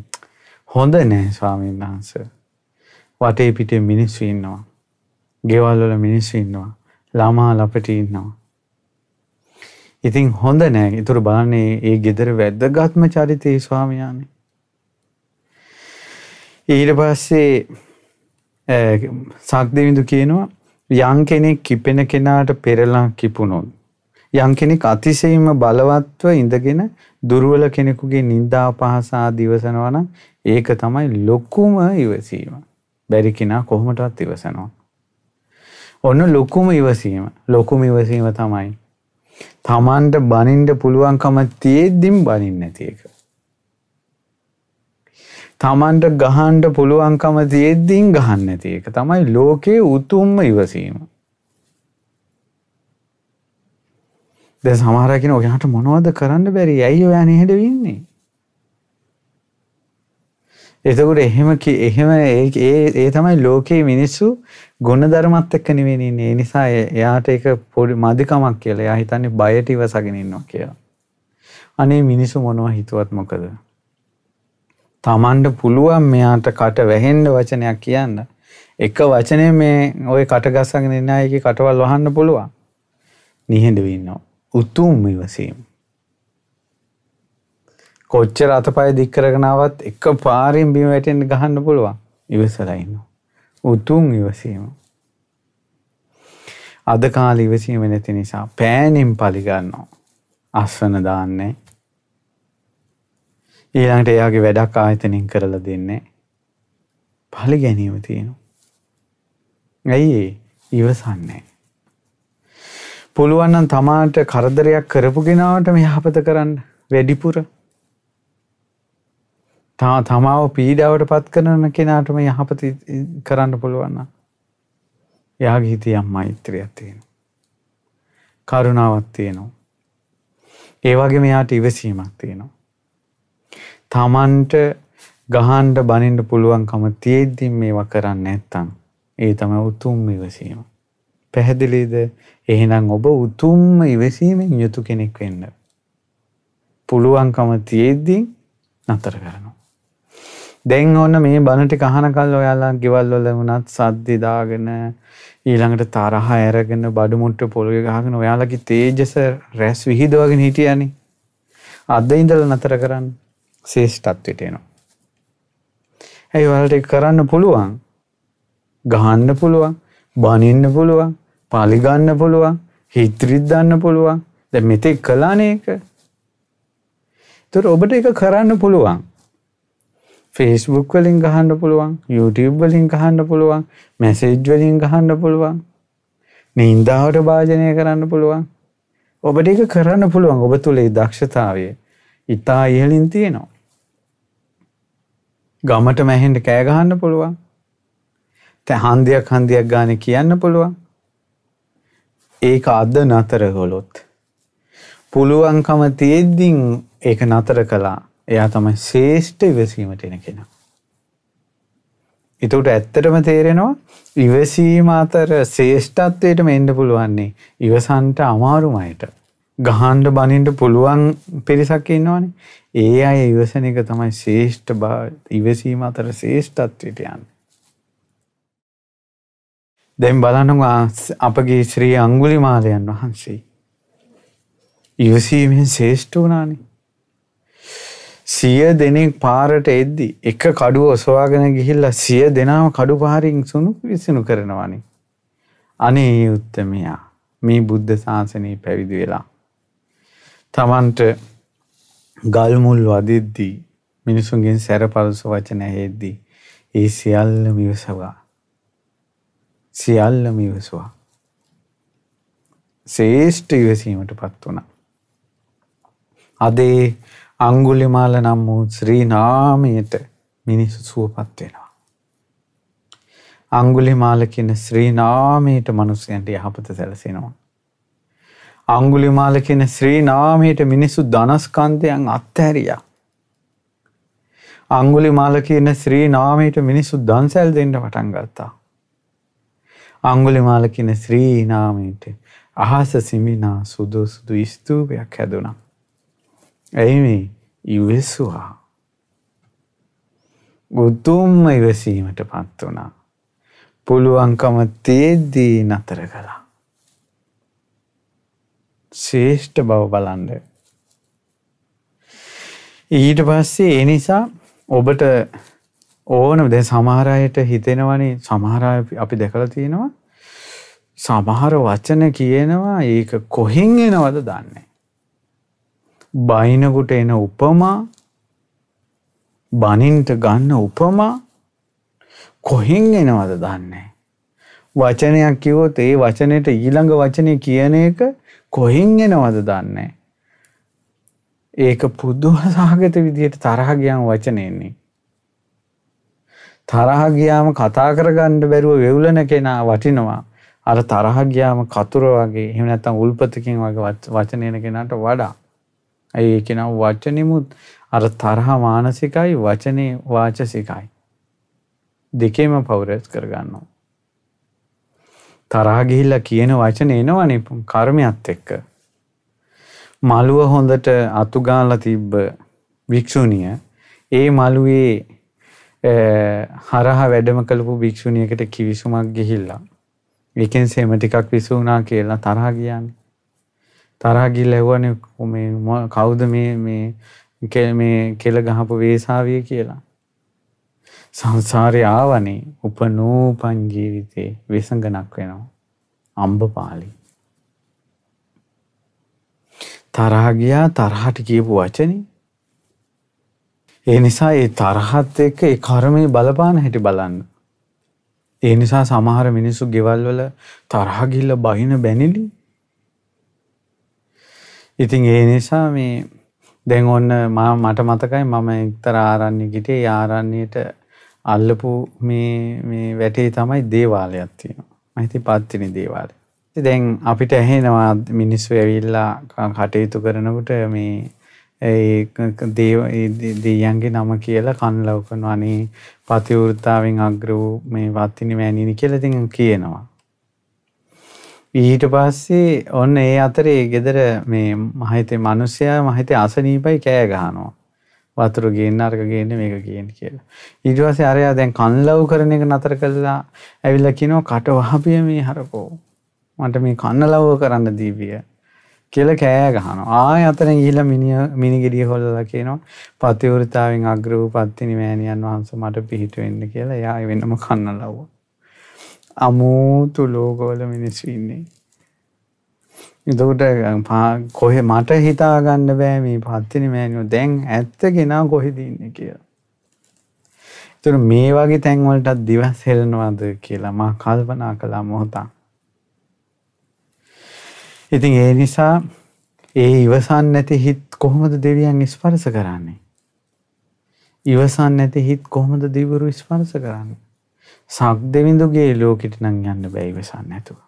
හොඳ නැහැ ස්වාමීන් වහන්සේ. වටේ පිටේ මිනිස්සු ඉන්නවා. ගෙවල් වල මිනිස්සු ඉන්නවා. ළමා ලපටි ඉන්නවා. ඉතින් හොඳ නෑ. ඊටර බලන්නේ ඒ gedara වැද්දගත්ම චරිතේ ස්වාමියානේ. ඊට පස්සේ සක්දවිඳු කියනවා යං කෙනෙක් කිපෙන කෙනාට පෙරලා කිපුණොත්. යං කෙනෙක් අතිශයම බලවත්ව ඉඳගෙන දුර්වල කෙනෙකුගේ නින්දා පහසා දිවසනවා නම් ඒක තමයි ලොකුම ඉවසීම. බැරි කෙනා කොහොමටවත් ඉවසනවා. ඔන්න ලොකුම ඉවසීම. ලොකුම ඉවසීම තමයි. තමන්ට බනින්ට පුළුවන්කම තියෙද්දිම් බනින්න නැති එක. තමන්ට ගහන්ඩ පුළුවන්කම තියෙද්දිින් ගහන්න ඇති එක තමයි ලෝකයේ උතුම්ම ඉවසීම. ද සමහරකින ඔයාට මොනවද කරන්න බැරි ඇයි ඔයා නහෙට වෙන්නේ. එතකට එහෙම එහෙම ඒ තමයි ලෝකයේ මිනිස්සු ගුණ ධර්මත් එක්ක නිවෙනන්නේ නිසා එයාට එක පොඩි මධිකමක් කියලා එයා හිතන්නේ බයට ඉවසගෙනන්නවා කියලා. අනේ මිනිසු මොනවා හිතුවත් මොකද. තමන්ට පුළුවන් මෙයාට කට වැහෙන්ඩ වචනයක් කියන්න. එක වචනය මේ ඔය කටගස්සගෙන එන්න අයක කටවල් වහන්න පුළුවන්. නිහෙඩ වෙන්න. උතුම් ඉවසීම. කොච්චර අතපය දික්කරගෙනාවත් එක පාරිම් බිම වැටෙන්ට ගහන්න පුළුවන් ඉවසලයින්න. උතුම් ඉවසීම. අද කාල ඉවසීම නැති නිසා පෑනිම් පලිගන්නවා. අස්වන දාන්නේ ඊළඟට එයාගේ වැඩක් ආයතනින් කරලා දෙන්නේ පහළ ගැනීම තියෙනවා. ඇයි ඉවසන්නේ? පුළුවන් නම් තමාට කරදරයක් කරපු කෙනාට යහපත කරන්න වැඩිපුර තා තමාව පීඩාවට පත් කරන කෙනාටම යහපත කරන්න පුළුවන් නම් එයාගේ හිතේ යම් මෛත්‍රියක් තියෙනවා. කරුණාවක් තියෙනවා. ඒ වගේම එයාට ඉවසීමක් තියෙනවා. තමන්ට ගහන්ඩ බනින්ට පුළුවන්කම තියෙද්දි මේවා කරන්න නැත්තං. ඒ තම උතුම් ඉවසීම. පැහැදිලීද එහෙනම් ඔබ උතුම්ම ඉවසීමෙන් යුතු කෙනෙක් වෙන්න. පුළුවන්කම තියෙද්දී නතර කරනවා. දැන් ඔන්න මේ බණට කහනකල් ඔයාලා ගෙවල්වල වුණත් සද්ධිදාගෙන ඊළඟට තරහ ඇරගෙන බඩුමුට්ට පොළොග ගහගෙන ඔයාලකි තේජස රැස් විහිදවගෙන හිටියනි. අද ඉඳල නතර කරන්න ශේෂ්ඨත්වයට එනවා. ඇයි ඔයාලට කරන්න පුළුවන් ගහන්න පුළුවන් බනින්න පුළුවන් පලිගන්න පුළුවන් හිත්‍රිද්දන්න පුළුවන් ද මෙතෙක් කලානයක තුර ඔබට එක කරන්න පුළුවන් ෆේස්බුක් වලින් ගහන්න පුළුවන් YouTube වලින් ගහන්න පුළුවන් මැසේජ් වලින් ගහන්න පුළුවන් නින්දාවට භාජනය කරන්න පුළුවන් ඔබට එක කරන්න පුළුවන් ඔබ තුළේ දක්ෂතාවය ඉතා ඉහලින් තියෙනවා ගමට මැහෙන්ට කෑ ගහන්න පුළුවන්. තැ හන්දියක් හන්දියක් ගාන කියන්න පුළුවන්. ඒක අද නතර ගොලොත්. පුළුවන්කම තියෙද්දිින් ඒක නතර කලා එයා තමයි ශේෂ්ඨ ඉවසීමට එන කෙන. එතට ඇත්තටම තේරෙනවා ඉවසීම අතර ශේෂ්ඨත්වයට මෙන්ඩ පුළුවන්නේ ඉවසන්ට අමාරුමයට. ගහන්ඩ බනින්ට පුළුවන් පිරිසක් ඉන්නවානේ ඒ අය ඉවසන එක තමයි ශේෂ්ඨ ඉවසීම අතර ශේෂ්ඨත්වයට යන්න. දැන් බලනවා අපගේ ශ්‍රී අංගුලිමාලයන් වහන්සේ. ඉවසීමෙන් ශේෂ්ඨ වනානේ. සිය දෙනෙක් පාරට එද්දි එක කඩුව ඔසවාගෙන ගිහිල්ලා සිය දෙනාම කඩු පාරින් සුණු විසුණු කරනවානේ. අනේ උත්තමයා මේ බුද්ධ ශාසනය පැවිදි වෙලා. තමන්ට ගල්මුල් වදිද්දී මිනිසුන්ගෙන් සැරපරුස වචන ඇහෙද්දී ඒ සියල්ල මිවසවා සියල්ල මිවසවා ශ්‍රේෂ්ඨ ඉවසීමටපත් වුණා. අද ඒ අඟුලිමාල නම් වූ ශ්‍රී නාමයට මිනිසු සුවපත් වෙනවා. අඟුලිමාල කියන ශ්‍රී නාමයට මිනිසයන්ට යහපත සැලසෙනවා. අංගුලිමාල කියන ශ්‍රී නාමයට මිනිස්සු ධනස්කන්තයන් අත්හැරියා. අංගුලිමාල කියන ශ්‍රී නාමයට මිනිස්සු දන්සැල් දෙන්න පටන් ගත්තා. අංගුලිමාල කියන ශ්‍රී නාමයට අහස සිමිනා සුදුසුදු ස්තූපයක් හැදුණා. ඇයි මේ ඉවෙසුවා. ගුතුම්ම ඉවසීමට පත් වුණා. පුළුවන්කම තේද්දී නතර කළා. ශ්‍රේෂ්ඨ බව බලන්ඩ. ඊට පස්සේ ඒ නිසා ඔබට ඕන දෙ සමහරයට හිතෙනවනේ සමහරය අපි දෙකළ තියෙනවා සමහර වචන කියනවා ඒක කොහෙන් එනවද දන්නේ. බයිනකුට එන උපමා බනින්ට ගන්න උපමා කොහෙන් එනවද දන්නේ. වචනයක් කිව්වොත් ඒ වචනයට ඊළඟ වචනය කියන එක කොහෙන් එනවද දන්නේ. ඒක පුදුම සහගත විදිහට තරහ ගියාම වචනේන්නේ. තරහ ගියාම කතා කරගන්න බැරුව වෙවුලන කෙනා වටිනවා. අර තරහ ගියාම කතුර වගේ එහෙම නැත්නම් උල්පතකින් වගේ වචන එන කෙනාට වඩා ඒ කෙනා වචනෙමුත් අර තරහ මානසිකයි වචනේ වාචසිකයි දෙකේම පවරස් කරගන්නවා තරාගිහිල්ල කියන වචන එනවනේ කර්මයත් එක්ක. මළුව හොඳට අතුගාල තිබ්බ භික්‍ෂූණිය ඒ මළුවේ හරහ වැඩම කළපු භික්‍ෂුණියකට කිවිසුමක් ගිහිල්ලා. එකෙන් සේම ටිකක් විසුනා කියලා තරහ ගියන්න. තරහගිල් ඇවන කෞුද මේ කෙල ගහපු වේසාවිය කියලා. සංසාරය ආවනේ උපනූපන් ජීවිතේ විසඟනක් වෙනවා. අම්බපාලි. තරහ ගියා තරහට කියපු වචනේ. ඒ නිසා ඒ තරහත් එක්ක ඒ කර්මය බලපාන හැටි බලන්න. ඒ නිසා සමහර මිනිස්සු ගෙවල් වල තරහ ගිල්ල බහින බැනිලි. ඉතින් ඒ නිසා මේ දැන් ඔන්න මම මට මතකයි මම එක්තරා ආරණ්‍යයකට ඒ ආරණ්‍යයට අල්ලපු මේ මේ වැටේ තමයි දේවාලයක් තියෙනවා. මම හිතේ පත්තිනි දේවාලය. ඉතින් දැන් අපිට ඇහෙනවා මිනිස්සු ඇවිල්ලා කටයුතු කරනකොට මේ ඒ දෙයියන්ගේ නම කියලා කන්ලව් කරනවා අනේ පතිවෘත්තාවෙන් අග්‍ර වූ මේ වත්තිනි මෑණිනි කියලා ඉතින් කියනවා. ඊට පස්සේ ඔන්න ඒ අතරේ ගෙදර මේ මහිතේ මිනිස්සයා මහිතේ අසනීපයි කෑ ගහනවා. වතුර ගේන්න අර්ග ගේන්න මේක ගේන්න කියලා. ඉඩවාස අරයා දැන් කන්ලව් කරන එක නතර කල්ලා ඇවිල්ල කිනෝ කට වහපිය මේ හරකෝ. මට මේ කන්න ලව්ව කරන්න දීවිය. කියල කෑ ගහන ආය අතර ගිහිල මිනිගිරිය හොල්ල කියනවා පතිවෘතාවෙන් අග්‍රූ පත්තිනි මෑණියන් වහන්ස මට පිහිටවෙන්න කියලා යාය වෙන්නම කන්න ලව්ව. අමූතු ලෝගෝල මිනිස්වන්නේ. එතකොට කොහෙ මට හිතා ගන්න බෑ මේ පත්තිනි මෑණියෝ දැන් ඇත්ත කෙනා කොහෙද ඉන්නේ කියලා. ඒතර මේ වගේ තැන් වලටත් දිවස් හෙලනවද කියලා මම කල්පනා කළා මොහොතක්. ඉතින් ඒ නිසා ඒ ඉවසන් නැති හිත කොහොමද දෙවියන් ස්පර්ශ කරන්නේ? ඉවසන් නැති හිත කොහොමද දිවුරු ස්පර්ශ කරන්නේ? සක් දෙවිඳුගේ ලෝකෙට නම් යන්න බෑ ඉවසන් නැතුව.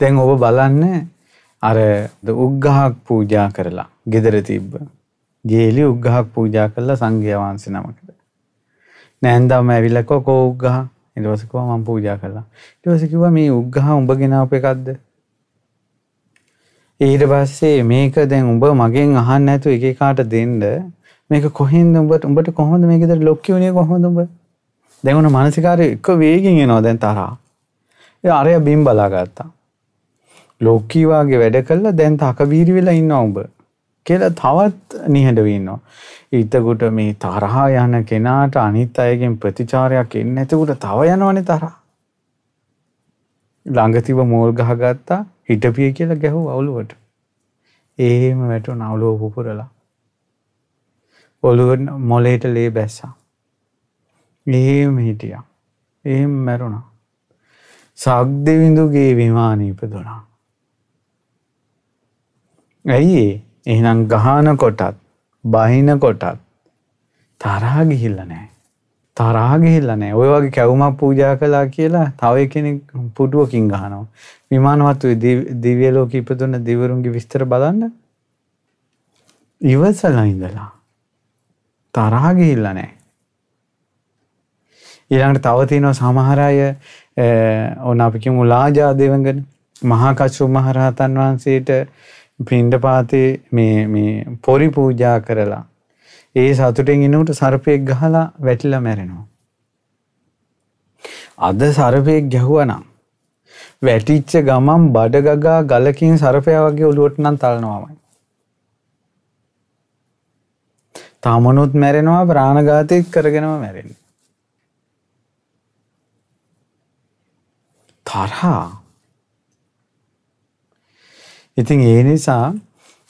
දැන් ඔබ බලන්න අර උග්ගහක් පූජා කරලා gedara තිබ්බ. ජේලි උග්ගහක් පූජා කළා සංඝයා වහන්සේ නමකට. නැන්දාම ඇවිල්ලා කෝ උග්ගහ ඊට පස්සේ කිව්වා මම පූජා කළා. ඊට පස්සේ කිව්වා මේ උග්ගහ උඹ ගෙනාවු එකක්ද? ඊට පස්සේ මේක දැන් උඹ මගෙන් අහන්න නැතුව එක එකාට දෙන්න මේක කොහෙන්ද උඹට උඹට කොහොමද මේක ඉදර ලොක්කි උනේ කොහොමද උඹ? දැන් උන මානසිකාරය එක වේගෙන් එනවා දැන් තරහා. ඒ අරයා බිම් බලා ගත්තා. ලෝකීවාගේ වැඩ කල්ලා දැන් තකවීරි වෙලා ඉන්න උඹ කියලා තවත් නිහඬවන්නවා. ඉතකුට මේ තරහා යන කෙනාට අනිත් අයගෙන් ප්‍රතිචාරයක් එන්න ඇතකුට තව යනවන තර. ළඟතිව මෝල් ගහගත්තා හිටපිය කියලා ගැහු අවුලුවට. ඒහෙම වැටු නවුලෝ පුපුරලා. ඔලුව මොලේට ලේ බැස්සා. එහෙම හිටිය. එහෙම මැරුණා. සක් දෙවිඳුගේ විමානීප දොනා. ඇයි එහෙනම් ගහන කොටත් බහින කොටත් තරාගිහිල්ල නෑ. තරාගිහිල්ල නෑ ඔය වගේ කැවුමක් පූජා කලා කියලා තවයි කෙනෙක් පුටුවකින් ගහනවා. විමානවත්තු දිවියලෝක ඉපතුන්න දිවරුන්ගේ විස්තර බලන්න. ඉවසල ඉඳලා. තරාගිහිල්ල නෑ. ඊළඟට තවතිනෝ සමහරය ඔන්න අපිකිමු ලාජා දෙවගෙන මහාකච්චු මහරහතන් වහන්සේට පිණ්ඩපාතේ මේ මේ පොරි පූජා කරලා ඒ සතුටෙන් ඉන්නකොට සර්පයෙක් ගහලා වැටිලා මැරෙනවා. අද සර්පයෙක් ගැහුවනම් වැටිච්ච ගමන් බඩගගා ගලකින් සර්පයා වගේ ඔලුවට නම් තලනවාමයි. තමනුත් මැරෙනවා ප්‍රාණඝාතයක් කරගෙනම මැරෙන්නේ. තරහා ඉතින් ඒ නිසා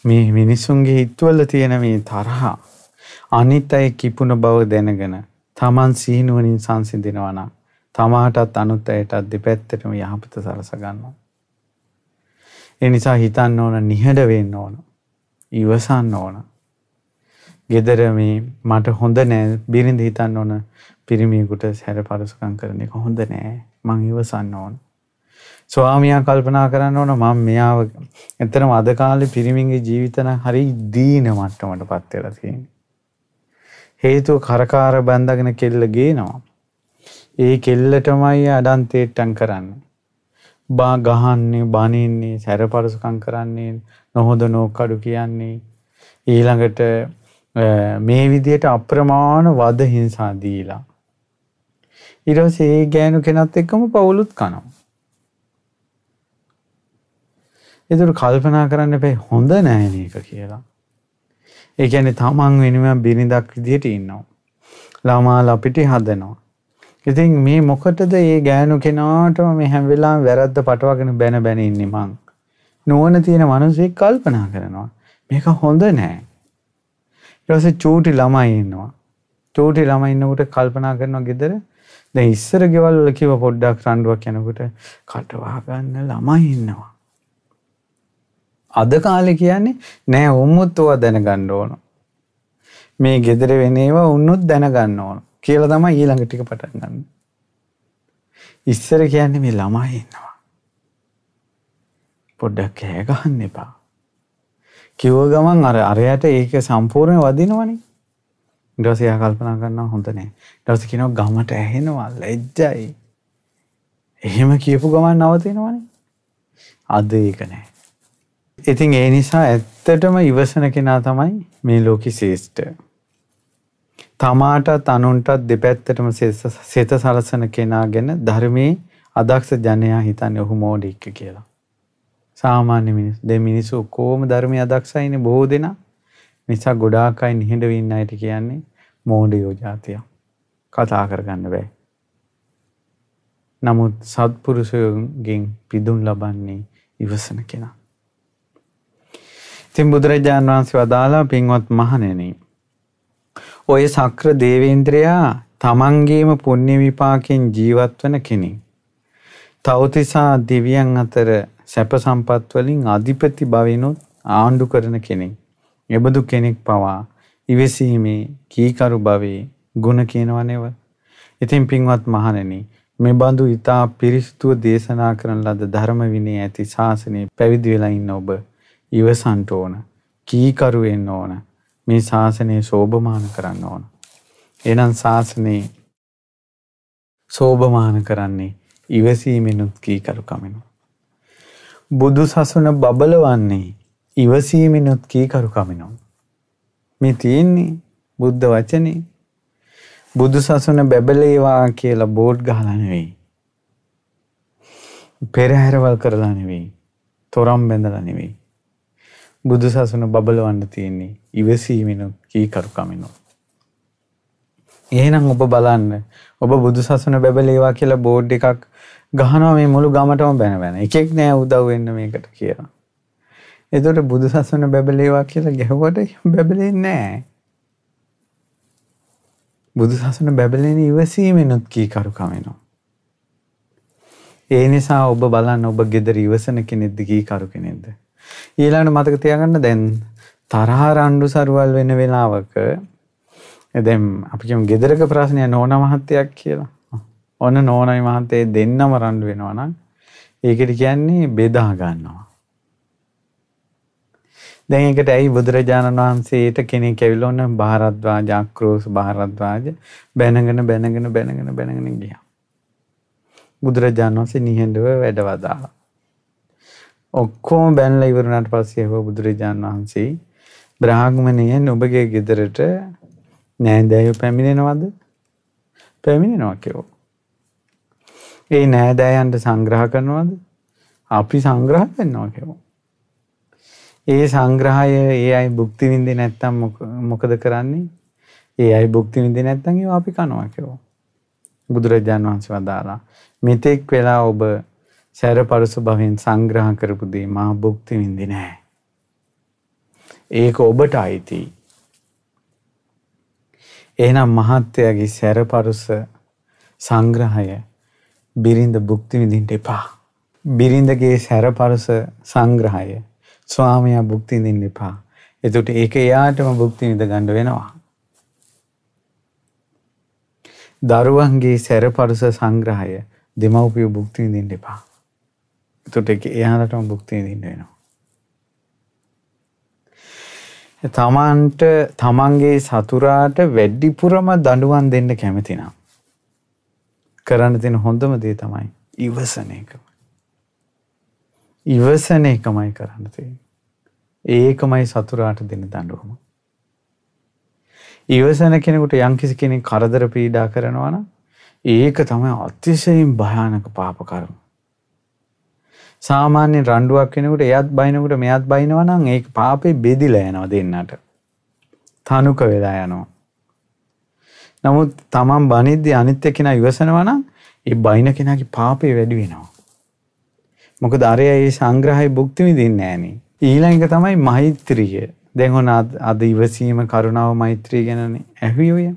මේ මිනිසුන්ගේ හිත්වල තියෙන මේ තරහා අනිත් අය කිපුණ බව දැනගෙන තමන් සීනුවනින් සංසිඳෙනවා නම් තමාටත් අනුත් අයටත් දෙපැත්තටම යහපත සලස ගන්නවා. ඒ නිසා හිතන්න ඕන නිහඬ වෙන්න ඕන. ඉවසන්න ඕන. gedara මේ මට හොඳ නෑ බිරිඳ හිතන්න ඕන පිරිමියෙකුට හැරපරසුකම් කරන එක හොඳ නෑ. මං ඉවසන්න ඕන. ස්වාමියා කල්පනා කරන්න ඕන මම මෙයාව එතරම් අද කාලේ පිරිමින්ගේ ජීවිතන හරි දීන මට්ටමටපත් වෙලා තියෙනවා. හේතුව කරකාර බැඳගෙන කෙල්ල ගේනවා. ඒ කෙල්ලටමයි අඩන් තේට්ටම් කරන්නේ. බා ගහන්නේ, බනින්නේ, සැරපරසකම් කරන්නේ, නොහොඳ නෝකඩු කියන්නේ. ඊළඟට මේ විදියට අප්‍රමාණ වද හිංසා දීලා ඊට පස්සේ ඒ ගෑනු කෙනත් එක්කම පවුලුත් කනවා එතුර කල්පනා කරන්න පැ හොඳ නෑන එක කියලා. ඒ ඇන තමන් වෙනුවම් බිරිඳක් විදියට ඉන්නවා. ළමා ලපිටි හදනවා. ඉතින් මේ මොකටද ඒ ගෑනු කෙනාටම මේ හැම්වෙලා වැරද්ද පටවගෙන බැන බැනඉන්න මං. නුවන තියෙන මනුසේ කල්පනා කරනවා. මේක හොඳ නෑ. ඊටවසේ චූටි ළමයි ඉන්නවා. චූටි ළමයි ඉන්නකොට කල්පනා කරනවා ගෙදර දැන් ඉස්සර ගෙවල් වල කිව්ව පොඩ්ඩක් රණ්ඩුවක් යනකොට කටවා ගන්න ළමයි ඉන්නවා. අද කාලේ කියන්නේ නෑ උම්මුත් ඕවා දැනගන්න ඕන. මේ ගෙදර වෙන ඒවා උන්නුත් දැනගන්න ඕන කියලා තමයි ඊළඟ ටික පටන් ගන්න. ඉස්සර කියන්නේ මේ ළමයි ඉන්නවා. පොඩ්ඩක් කෑ ගහන්න එපා. කිව්ව ගමන් අර අරයට ඒක සම්පූර්ණයෙන් වදිනවනේ. ඊට පස්සේ එයා කල්පනා කරනවා හොඳ නෑ. ඊට පස්සේ කියනවා ගමට ඇහෙනවා ලැජ්ජයි. එහෙම කියපු ගමන් නවතිනවනේ. අද ඒක නෑ. ඉතින් ඒ නිසා ඇත්තටම ඉවසන කෙනා තමයි මේ ලෝකෙ ශ්‍රේෂ්ඨ. තමාටත් අනුන්ටත් දෙපැත්තටම සිත සලසන කෙනා ගැන ධර්මයේ අදක්ෂ ජනයා හිතන්නේ ඔහු මෝඩික්ක කියලා. සාමාන්‍ය මිනිස් දෙ මිනිස්සු කොහොම ධර්මයේ අදක්ෂයිනේ බොහෝ දෙනා. නිසා ගොඩාක් අය නිහඬ වෙන්න අයට කියන්නේ මෝඩයෝ જાතිය. කතා කරගන්න බෑ. නමුත් සත්පුරුෂයන්ගෙන් පිදුම් ලබන්නේ ඉවසන කෙනා. ඉතින් බුදුරජාන් වහන්සේ වදාලා පින්වත් මහණෙනි. ඔය සක්‍ර දේවේන්ද්‍රයා තමන්ගේම පුණ්‍ය විපාකෙන් ජීවත් වෙන කෙනෙක්. තවතිසා දිව්‍යයන් අතර සැප සම්පත් වලින් අධිපති බවිනුත් ආණ්ඩු කරන කෙනෙක්. එබඳු කෙනෙක් පවා ඉවසීමේ කීකරු භවයේ ගුණ කියනවා නේව. ඉතින් පින්වත් මහණෙනි මේ බඳු ඊතා පිරිසුතුව දේශනා කරන ලද ධර්ම විනය ඇති ශාසනය පැවිදි වෙලා ඉන්න ඔබ ඉවසන්ට ඕන. කීකරු වෙන්න ඕන. මේ ශාසනය සෝභමාන කරන්න ඕන. එහෙනම් ශාසනය සෝභමාන කරන්නේ ඉවසීමෙනුත් කීකරුකමෙනුත්. බුදු සසුන බබලවන්නේ ඉවසීමෙනුත් කීකරුකමෙනුත්. මේ තියෙන්නේ බුද්ධ වචනේ බුදු සසුන බැබලේවා කියලා බෝඩ් ගහලා නෙවෙයි. පෙරහැරවල් කරලා නෙවෙයි. තොරම් බැඳලා නෙවෙයි. බුදු සසුන බබලවන්න තියෙන්නේ ඉවසීමෙනු කීකරුකමිනු. එහෙනම් ඔබ බලන්න ඔබ බුදු සසුන බැබලේවා කියලා බෝඩ් එකක් ගහනවා මේ මුළු ගමටම බැන බැන. එකෙක් නෑ උදව් වෙන්න මේකට කියලා. එතකොට බුදු සසුන බැබලේවා කියලා ගැහුවට බැබලෙන්නේ නෑ. බුදු සසුන බැබලෙන ඉවසීමෙනුත් කීකරුකමිනු. ඒ නිසා ඔබ බලන්න ඔබ ගෙදර ඉවසන කෙනෙක්ද කීකරු කෙනෙක්ද? ඊළඟට මතක තියාගන්න දැන් තරහ රණ්ඩු සරුවල් වෙන වෙලාවක දැන් අපි කියමු ගෙදරක ප්‍රශ්නය නෝනා මහත්තයක් කියලා. ඔන්න නෝනායි මහත්තේ දෙන්නම රණ්ඩු වෙනවා නම් ඒකට කියන්නේ බෙදා ගන්නවා. දැන් ඒකට ඇයි බුදුරජාණන් වහන්සේට කෙනෙක් ඇවිල්ලා ඔන්න භාරද්වාජ අක්‍රෝස් භාරද්වාජ බැනගෙන බැනගෙන බැනගෙන බැනගෙන ගියා. බුදුරජාණන් වහන්සේ නිහඬව වැඩවදාලා. ඔක්කෝම බැනලා ඉවරුණාට පස්සේ හෝ බුදුරජාන් වහන්සේ බ්‍රාහ්මණයන් ඔබගේ ගෙදරට නෑදෑයෝ පැමිණෙනවද? පැමිණෙනවා කියෝ. ඒ නෑදෑයන්ට සංග්‍රහ කරනවද? අපි සංග්‍රහ කරනවා කියෝ. ඒ සංග්‍රහය ඒ අය භුක්ති විඳින්නේ නැත්තම් මොකද කරන්නේ? ඒ අය භුක්ති විඳින්නේ නැත්තම් ඒවා අපි කනවා කියලා. බුදුරජාන් වහන්සේ වදාලා මෙතෙක් වෙලා ඔබ සැරපරසු භවෙන් සංග්‍රහ කරපු දේ මා භුක්ති විඳින්නේ නැහැ. ඒක ඔබට අයිතියි. එහෙනම් මහත්යාගේ සැරපරුස සංග්‍රහය බිරිඳ භුක්ති විඳින්න එපා. බිරිඳගේ සැරපරුස සංග්‍රහය ස්වාමියා භුක්ති විඳින්න එපා. එතකොට ඒක එයාටම භුක්ති විඳ ගන්න වෙනවා. දරුවන්ගේ සැරපරුස සංග්‍රහය දෙමව්පියෝ භුක්ති විඳින්න එපා. එතකොට ඒක එහාටම භුක්තිය විඳින්න වෙනවා. තමන්ට තමන්ගේ සතුරාට වැඩිපුරම දඬුවම් දෙන්න කැමති නම් කරන්න තියෙන හොඳම දේ තමයි ඉවසන එක. ඉවසන එකමයි කරන්න තියෙන්නේ. ඒකමයි සතුරාට දෙන දඬුවම. ඉවසන කෙනෙකුට යම්කිසි කෙනෙක් කරදර පීඩා කරනවා නම් ඒක තමයි අතිශයින් භයානක පාප කර්ම. සාමාන්‍ය රණ්ඩුවක් වෙනකොට එයත් බයිනකොට මෙයත් බයිනවා නම් ඒක පාපේ බෙදිලා යනවා දෙන්නට. තනුක වෙලා යනවා. නමුත් තමන් බනිද්දි අනිත් එක්කෙනා ඉවසනවා නම් ඒ බයින කෙනාගේ පාපේ වැඩි වෙනවා. මොකද අරයා ඒ සංග්‍රහයේ භුක්ති විඳින්නේ නැහනේ. ඊළඟ එක තමයි මෛත්‍රිය. දැන් ඔන අද ඉවසීම කරුණාව මෛත්‍රිය ගැනනේ ඇහුවේ ඔය.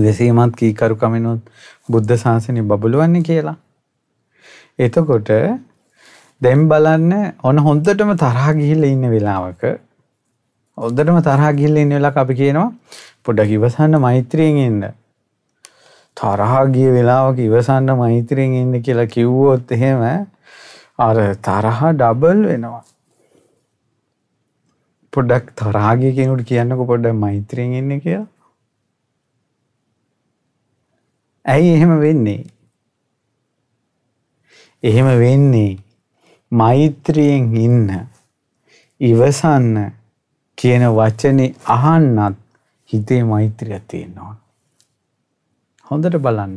ඉවසීමත් කීකරුකමිනුත් බුද්ධ ශාසනය බබලවන්නේ කියලා. එතකොට දැම් බලන්න ඔන්න හොන්දටම තරහා ගිහිල්ල ඉන්න වෙලාවක ඔදටම තරහා ගිල්ල ඉන්න වෙලා අපි කියනවා පොඩ්ඩක් ඉවසන්න මෛත්‍රියෙන් එන්න තරහා ගිය වෙලාවක ඉවසන්න මෛත්‍රියෙන් ඉන්න කියලා කිව්වොත් එහෙම අර තරහා ඩබල් වෙනවා පොඩ්ඩක් තරාගය කෙනුට කියන්නක පොඩ්ඩ මෛත්‍රයෙන් එන්න කිය ඇයි එහෙම වෙන්නේ එහෙම වෙන්නේ මෛත්‍රියෙන් ඉන්න ඉවසන්න කියන වචනේ අහන්නත් හිතේ මෛත්‍රිය තියෙනවා. හොඳට බලන්න.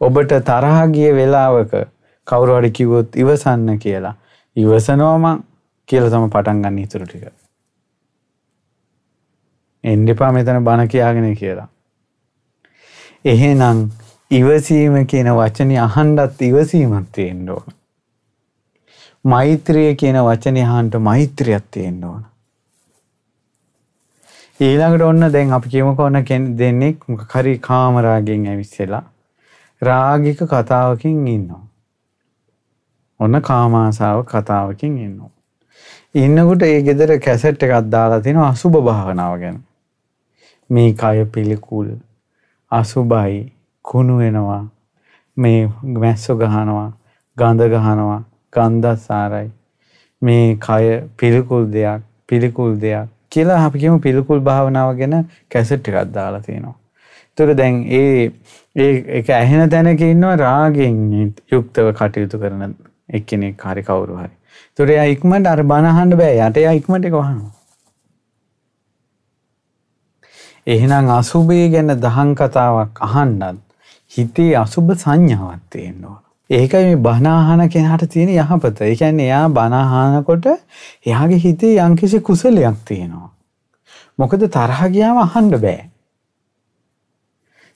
ඔබට තරහ ගිය වෙලාවක කවුරු හරි කිව්වොත් ඉවසන්න කියලා ඉවසනවා මං කියලා තමයි පටන් ගන්න ඊටු ටික. එන්න එපා මෙතන බණ කියාගෙන කියලා. එහෙනම් ඉවසීම කියන වචනේ අහන්නත් ඉවසීමක් තියෙන්න ඕන. මෛත්‍රිය කියන වචනේ අහන්න මෛත්‍රියක් තියෙන්න ඕන. ඊළඟට ඔන්න දැන් අපි කියමුකෝ ඔන්න දෙන්නේ මොකක් හරි කාමරාගෙන් ඇවිස්සලා රාගික කතාවකින් ඉන්නවා. ඔන්න කාමාසාව කතාවකින් ඉන්නවා. ඉන්නකොට ඒ ගෙදර කැසට් එකක් දාලා තිනවා අසුභ භාවනාව ගැන. මේ කය පිළිකුල් අසුභයි කුණු වෙනවා මේ මැස්සෝ ගහනවා ගඳ ගහනවා ගන්ධස්සාරයි. මේ කය පිළිකුල් දෙයක් පිළිකුල් දෙයක් කියලා අපිකම පිළිකුල් භාවනාව ගැන කැසට් එකක් දාලා තියෙනවා. ඒතර දැන් ඒ ඒක ඇහෙන තැනක ඉන්නවා රාගෙන් යුක්තව කටයුතු කරන එක්කෙනෙක් හරි කවුරු හරි. ඒතර එයා ඉක්මනට අර බණ අහන්න බෑ. යට එයා ඉක්මනට ඒක වහනවා. එහෙනම් අසුබේ ගැන දහං කතාවක් අහන්නත් හිතේ අසුබ සංඥාවක් තියෙනවා. ඒකයි මේ බණාහන කෙනාට තියෙන යහපත. ඒ කියන්නේ එයා බණාහනකොට එයාගේ හිතේ යම්කිසි කුසලයක් තියෙනවා. මොකද තරහ ගියාම අහන්න බෑ.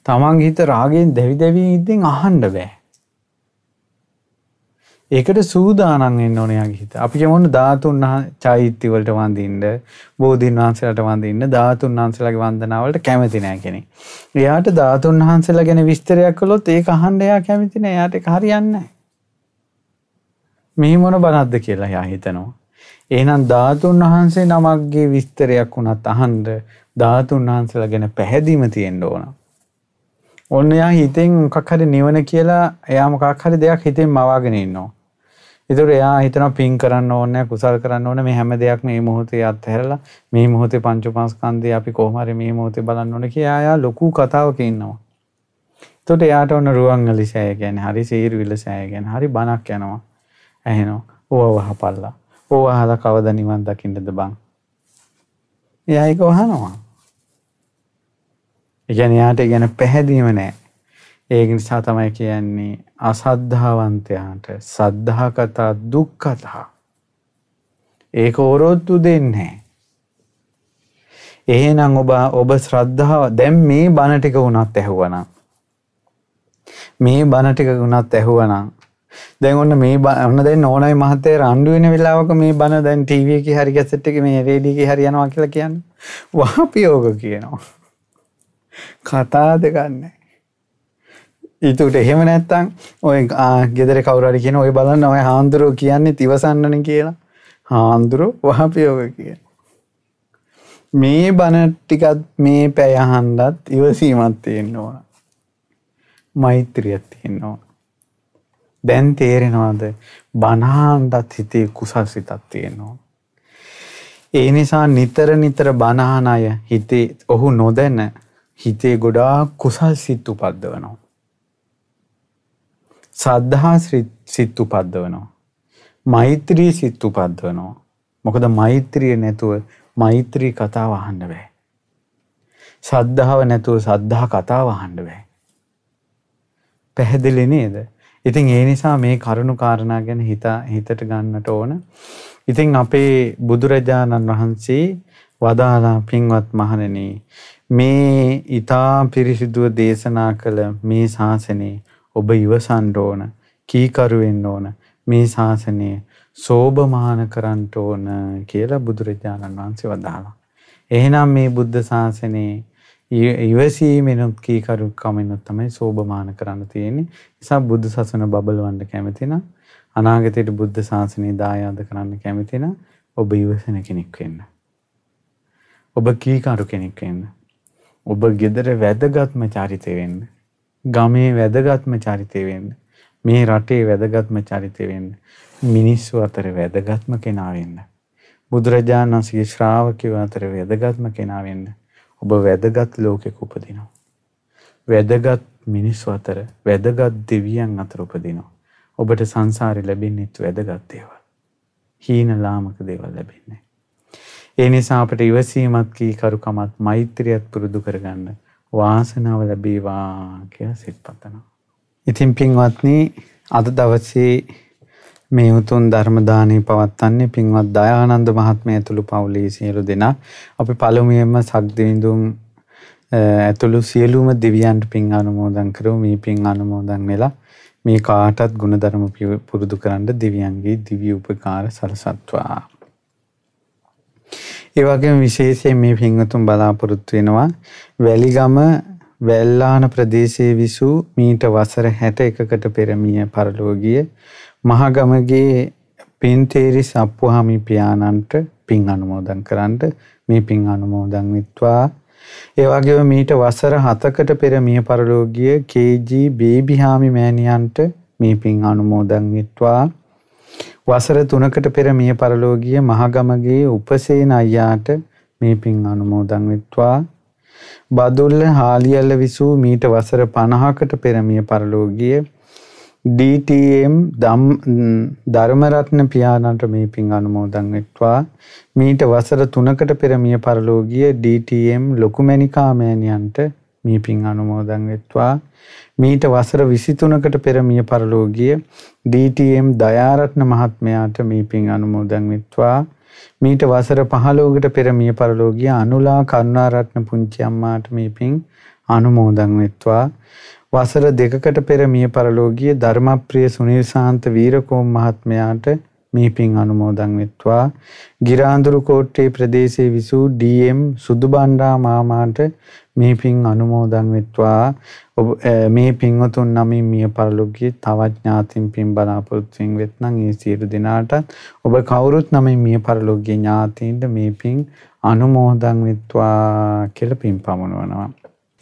තමන්ගේ හිත රාගයෙන් දැවි දැවි ඉඳින් අහන්න බෑ. ඒකට සූදානන් එන්න ඕනයාගේ හිත අපි කෙමුණු ධාතුන් චෛත්‍යවලට වන්දින්ට බෝධීන් වහන්සලට වන්දින්න ධාතුන් වහන්සලගේ වන්දනාවලට කැමතිනෑ කෙනෙ. එයාට ධාතුන් වහන්සල ගැන විස්තරයක් කළොත් ඒ අහන්ඩයා කැමතින එයාට හරියන්න. මෙහි මොන බනද්ද කියලා යා හිතනවා. ඒනම් ධාතුන් වහන්සේ නමක්ගේ විස්තරයක් වුණත් අහන්ඩ ධාතුන් වහන්සල ගැන පැහැදිීම තියෙන්ඩ ඕනම්. ඔන්න එයා හිතෙන් මොකක් හරි නිවන කියලා එයා මොකක් හරි දෙයක් හිතෙන් මවාගෙන ඉන්නවා. ඒතර එයා හිතනවා පින් කරන්න ඕනේ කුසල් කරන්න ඕනේ මේ හැම දෙයක් මේ මොහොතේ අත්හැරලා මේ මොහොතේ පංච උපාස්කන්ධය අපි කොහොම හරි මේ මොහොතේ බලන්න ඕනේ කියලා එයා ලොකු කතාවක ඉන්නවා. එතකොට එයාට ඔන්න රුවන්වැලි සෑය කියන්නේ හරි සීරුවිල සෑය කියන්නේ හරි බණක් යනවා. ඇහෙනවා. ඕව වහපල්ලා. ඕව අහලා කවදා නිවන් දකින්නද බං? එයා ඒක වහනවා. ඒ කියන්නේ යාට ගැන පැහැදීම නැහැ. ඒක නිසා තමයි කියන්නේ අසද්ධාවන්තයාට සද්ධා කතා දුක් කතා. ඒක ඔරොත්තු දෙන්නේ එහෙනම් ඔබ ඔබ ශ්‍රද්ධාව දැන් මේ බණ ටික වුණත් ඇහුවනම් මේ බණ ටික වුණත් ඇහුවනම් දැන් ඔන්න මේ ඔන්න දැන් ඕනයි මහත්තයා රණ්ඩු වෙන වෙලාවක මේ බණ දැන් ටීවී එකේ හරි ගැසට් එකේ මේ රේඩියෝ එකේ හරි යනවා කියලා කියන්නේ. වහපියෝග කියනවා. කතාද ගන්න. ඉතුට එහෙම නැත්තං ඔය ගෙදර කවරට කියන ඔය බලන්න ඔය හාන්දුරුව කියන්නේ තිවසන්නන කියලා හාන්දුරු වහපියෝග කිය. මේ බණට්ටිකත් මේ පැයහන්ඩත් ඉවසීමත් තියෙන්නවා. මෛත්‍රියත් තියෙන්නවා. දැන් තේරෙනවාද බනාහන්ඩත් හිතේ කුසල් සිතත් තියෙනවා. ඒ නිසා නිතර නිතර බනාන අය හිතේ ඔහු නොදැන හිතේ ගොඩා කුසල් සිත් උපද්දවනවා. සද්ධහා සිත් උපද්දවනවා. මෛත්‍රී සිත් උපද්දවනවා. මොකද මෛත්‍රිය නැතුව මෛත්‍රී කතාව අහන්න බෑ. සද්ධාව නැතුව සද්ධා කතාව අහන්න බෑ. පැහැදිලි නේද? ඉතින් ඒ නිසා මේ කරුණු කාරණා ගැන හිත හිතට ගන්නට ඕන. ඉතින් අපේ බුදුරජාණන් වහන්සේ වදාලා පින්වත් මහණෙනි මේ ඊතා පිරිසිදුව දේශනා කළ මේ ශාසනයේ ඔබ ඉවසන්න ඕන කීකරු වෙන්න ඕන මේ ශාසනය සෝභමාන කරන්න ඕන කියලා බුදුරජාණන් වහන්සේ වදාළා. එහෙනම් මේ බුද්ධ ශාසනයේ ඉවසීමෙනුත් කීකරුකමෙනුත් තමයි සෝභමාන කරන්න තියෙන්නේ. නිසා බුදු සසුන බබලවන්න කැමති නම් අනාගතයට බුද්ධ ශාසනය දායාද කරන්න කැමති නම් ඔබ ඉවසන කෙනෙක් වෙන්න. ඔබ කීකරු කෙනෙක් වෙන්න. ඔබ ගෙදර වැදගත්ම චරිතය වෙන්න. ගමේ වැදගත්ම චරිතය වෙන්න. මේ රටේ වැදගත්ම චරිතය වෙන්න. මිනිස්සු අතර වැදගත්ම කෙනා වෙන්න. බුදුරජාණන්සේගේ ශ්‍රාවකයෝ අතර වැදගත්ම කෙනා වෙන්න. ඔබ වැදගත් ලෝකෙක උපදිනවා. වැදගත් මිනිස්සු අතර වැදගත් දෙවියන් අතර උපදිනවා. ඔබට සංසාරේ ලැබෙන්නේ වැදගත් දේවල්. හීන ලාමක දේවල් ලැබෙන්නේ. ඒ නිසා අපට ඉවසීමත් කීකරුකමත් මෛත්‍රියත් පුරුදු කරගන්න වාසනාව ලැබේවා කියලා සිතපතනවා. ඉතින් පින්වත්නි අද දවසේ මේ උතුම් ධර්ම දානේ පවත්වන්නේ පින්වත් දයානන්ද මහත්මයා ඇතුළු පවුලේ සියලු දෙනා. අපි පළමුවෙන්ම සක්දේඳුන් ඇතුළු සියලුම දෙවියන්ට පින් අනුමෝදන් කරමු. මේ පින් අනුමෝදන් වෙලා මේ කාටත් ගුණධර්ම පුරුදු කරන්න දෙවියන්ගේ දිව්‍ය උපකාර සලසත්වා. ඒ වගේම විශේෂයෙන් මේ පින්වතුන් බලාපොරොත්තු වෙනවා වැලිගම වැල්ලාන ප්‍රදේශයේ විසූ මීට වසර 61කට පෙරමිය පරලෝකීය මහගමගේ පින්තේරි සප්පුහාමි පියාණන්ට පින් අනුමෝදන් කරන්ට මේ පින් අනුමෝදන් විත්වා ඒ වගේම මීට වසර 7කට පෙර මිය පරලෝකීය KG බේබිහාමි මෑණියන්ට මේ පින් අනුමෝදන් විත්වා වසර 3කට පෙර මිය පරලෝකීය මහගමගේ උපසේන අයියාට මේ පින් අනුමෝදන් වෙත්වා. බදුල්ල හාලියල්ල විසූ මීට වසර 50කට පෙර මිය පරලෝකීය DTM ධර්මරත්න පියාණන්ට මේ පින් අනුමෝදන් වෙත්වා. මීට වසර 3කට පෙර මිය පරලෝකීය DTM ලොකුමැණිකා මෑණියන්ට මේ පින් අනුමෝදන් වෙත්වා මීට වසර 23කට පෙර මිය පරලෝකීය DTM දයාරත්න මහත්මයාට මේ පින් අනුමෝදන් වෙත්වා මීට වසර 15කට පෙර මිය පරලෝකීය අනුලා කරුණාරත්න පුංචි අම්මාට මේ පින් අනුමෝදන් වෙත්වා වසර දෙකකට පෙර මිය පරලෝකීය ධර්මප්‍රිය සුනිල් සාන්ත වීරකෝම් මහත්මයාට මේ පින් අනුමෝදන් වෙත්වා ගිරාඳුරු කෝට්ටේ ප්‍රදේශයේ විසූ ඩී.එම්. සුදුබණ්ඩා මාමාට මේ පින් අනුමෝදන් වෙත්වා ඔබ මේ පින්වතුන් නමින් මිය පරලොක්ගේ තවත් ඥාතින් පින් බලාපොරොත්තු වෙන් වෙත්නම් ඒ සියලු දෙනාටත් ඔබ කවුරුත් නමින් මිය පරලොක්ගේ ඥාතීන්ට මේ පින් අනුමෝදන් වෙත්වා කියලා පින් පමුණවනවා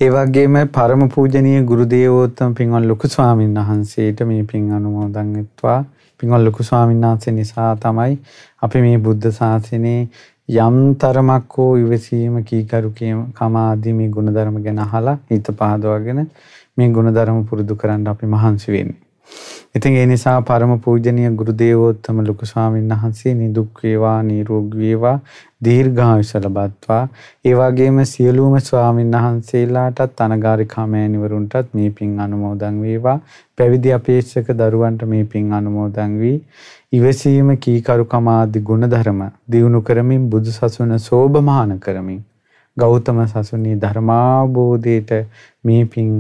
ඒ වගේම පරම පූජනීය ගුරු දේවෝත්තම පින්වත් ලොකු ස්වාමීන් වහන්සේට මේ පින් අනුමෝදන් වෙත්වා පින්වල් ලොකු ස්වාමීන් වහන්සේ නිසා තමයි අපි මේ බුද්ධ ශාසනේ යම් තරමක් හෝ ඉවසීම කීකරු කම ආදී මේ ගුණධර්ම ගැන අහලා හිත පහදවාගෙන මේ ගුණධර්ම පුරුදු කරන්න අපි මහන්සි වෙන්නේ. ඉතින් ඒ නිසා පරම පූජනීය ගුරු දේවෝත්තම ලොකු ස්වාමීන් වහන්සේ නිදුක් වේවා නිරෝගී වේවා දීර්ඝායුෂ ලබත්වා ඒ වගේම සියලුම ස්වාමීන් වහන්සේලාටත් අනගාരികා මෑණිවරුන්ටත් මේ පින් අනුමෝදන් වේවා පැවිදි අපේක්ෂක දරුවන්ට මේ පින් අනුමෝදන් වී ඉවසීම කීකරුකම ආදී ගුණධර්ම දියුණු කරමින් බුදු සසුන සෝභමාන කරමින් ගෞතම සසුනේ ධර්මාබෝධයට මේ පින්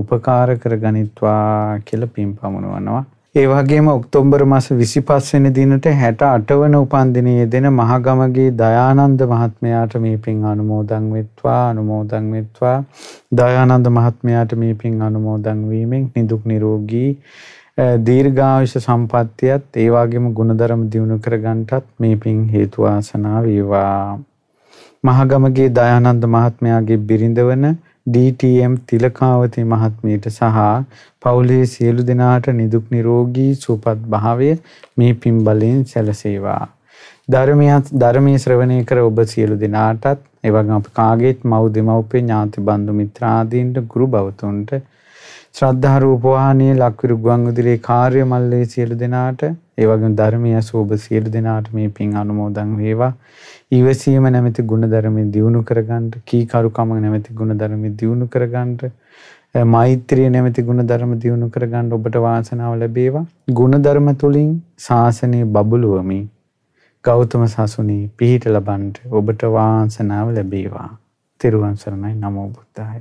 උපකාර කරගනිත්වා කියලා පින් පමුණවනවා. ඒ වගේම ඔක්තෝබර් මාස 25 වෙනි දිනට 68 වන උපන්දිනයේ දෙන මහගමගේ දයානන්ද මහත්මයාට මේ පින් අනුමෝදන් වෙත්වා අනුමෝදන් වෙත්වා දයානන්ද මහත්මයාට මේ පින් අනුමෝදන් වීමෙන් නිදුක් නිරෝගී දීර්ඝායුෂ සම්පත්තියත් ඒ වගේම ಗುಣධර්ම දියුණු කරගන්නටත් මේ පින් හේතු ආසනා වේවා. මහගමගේ දයානන්ද මහත්මයාගේ බිරිඳවන DTM තිලකාවති මහත්මියට සහ පවුලේ සියලු දෙනාට නිදුක් නිරෝගී සුවපත් භාවය මේ පින් බලයෙන් සැලසේවා. ධර්මයත් ධර්මයේ ශ්‍රවණය කර ඔබ සියලු දෙනාටත් එවගේම අප කාගේත් මව් දෙමව්පිය ඥාති බන්දු මිත්‍රාදීන්ට ගුරු භවතුන්ට ශ්‍රද්ධා රූපවාහිනිය ලක්විරු ගුවන්විදුලියේ කාර්ය මල්ලේ සියලු දෙනාට ඒ වගේම ධර්මීය සෝබ සියලු දෙනාට මේ පින් අනුමෝදන් වේවා ඊවසීම නැමැති ගුණධර්මය දියුණු කරගන්න, කීකරුකම නැමැති ගුණධර්මය දියුණු කරගන්න, මෛත්‍රිය නැමැති ගුණධර්ම දියුණු කරගන්න ඔබට වාසනාව ලැබේවා. ගුණධර්ම තුලින් ශාසනයේ බබළුවමින් ගෞතම සසුනේ පිහිට ලබන්න ඔබට වාසනාව ලැබේවා. තෙරුවන් සරණයි නමෝ බුද්ධාය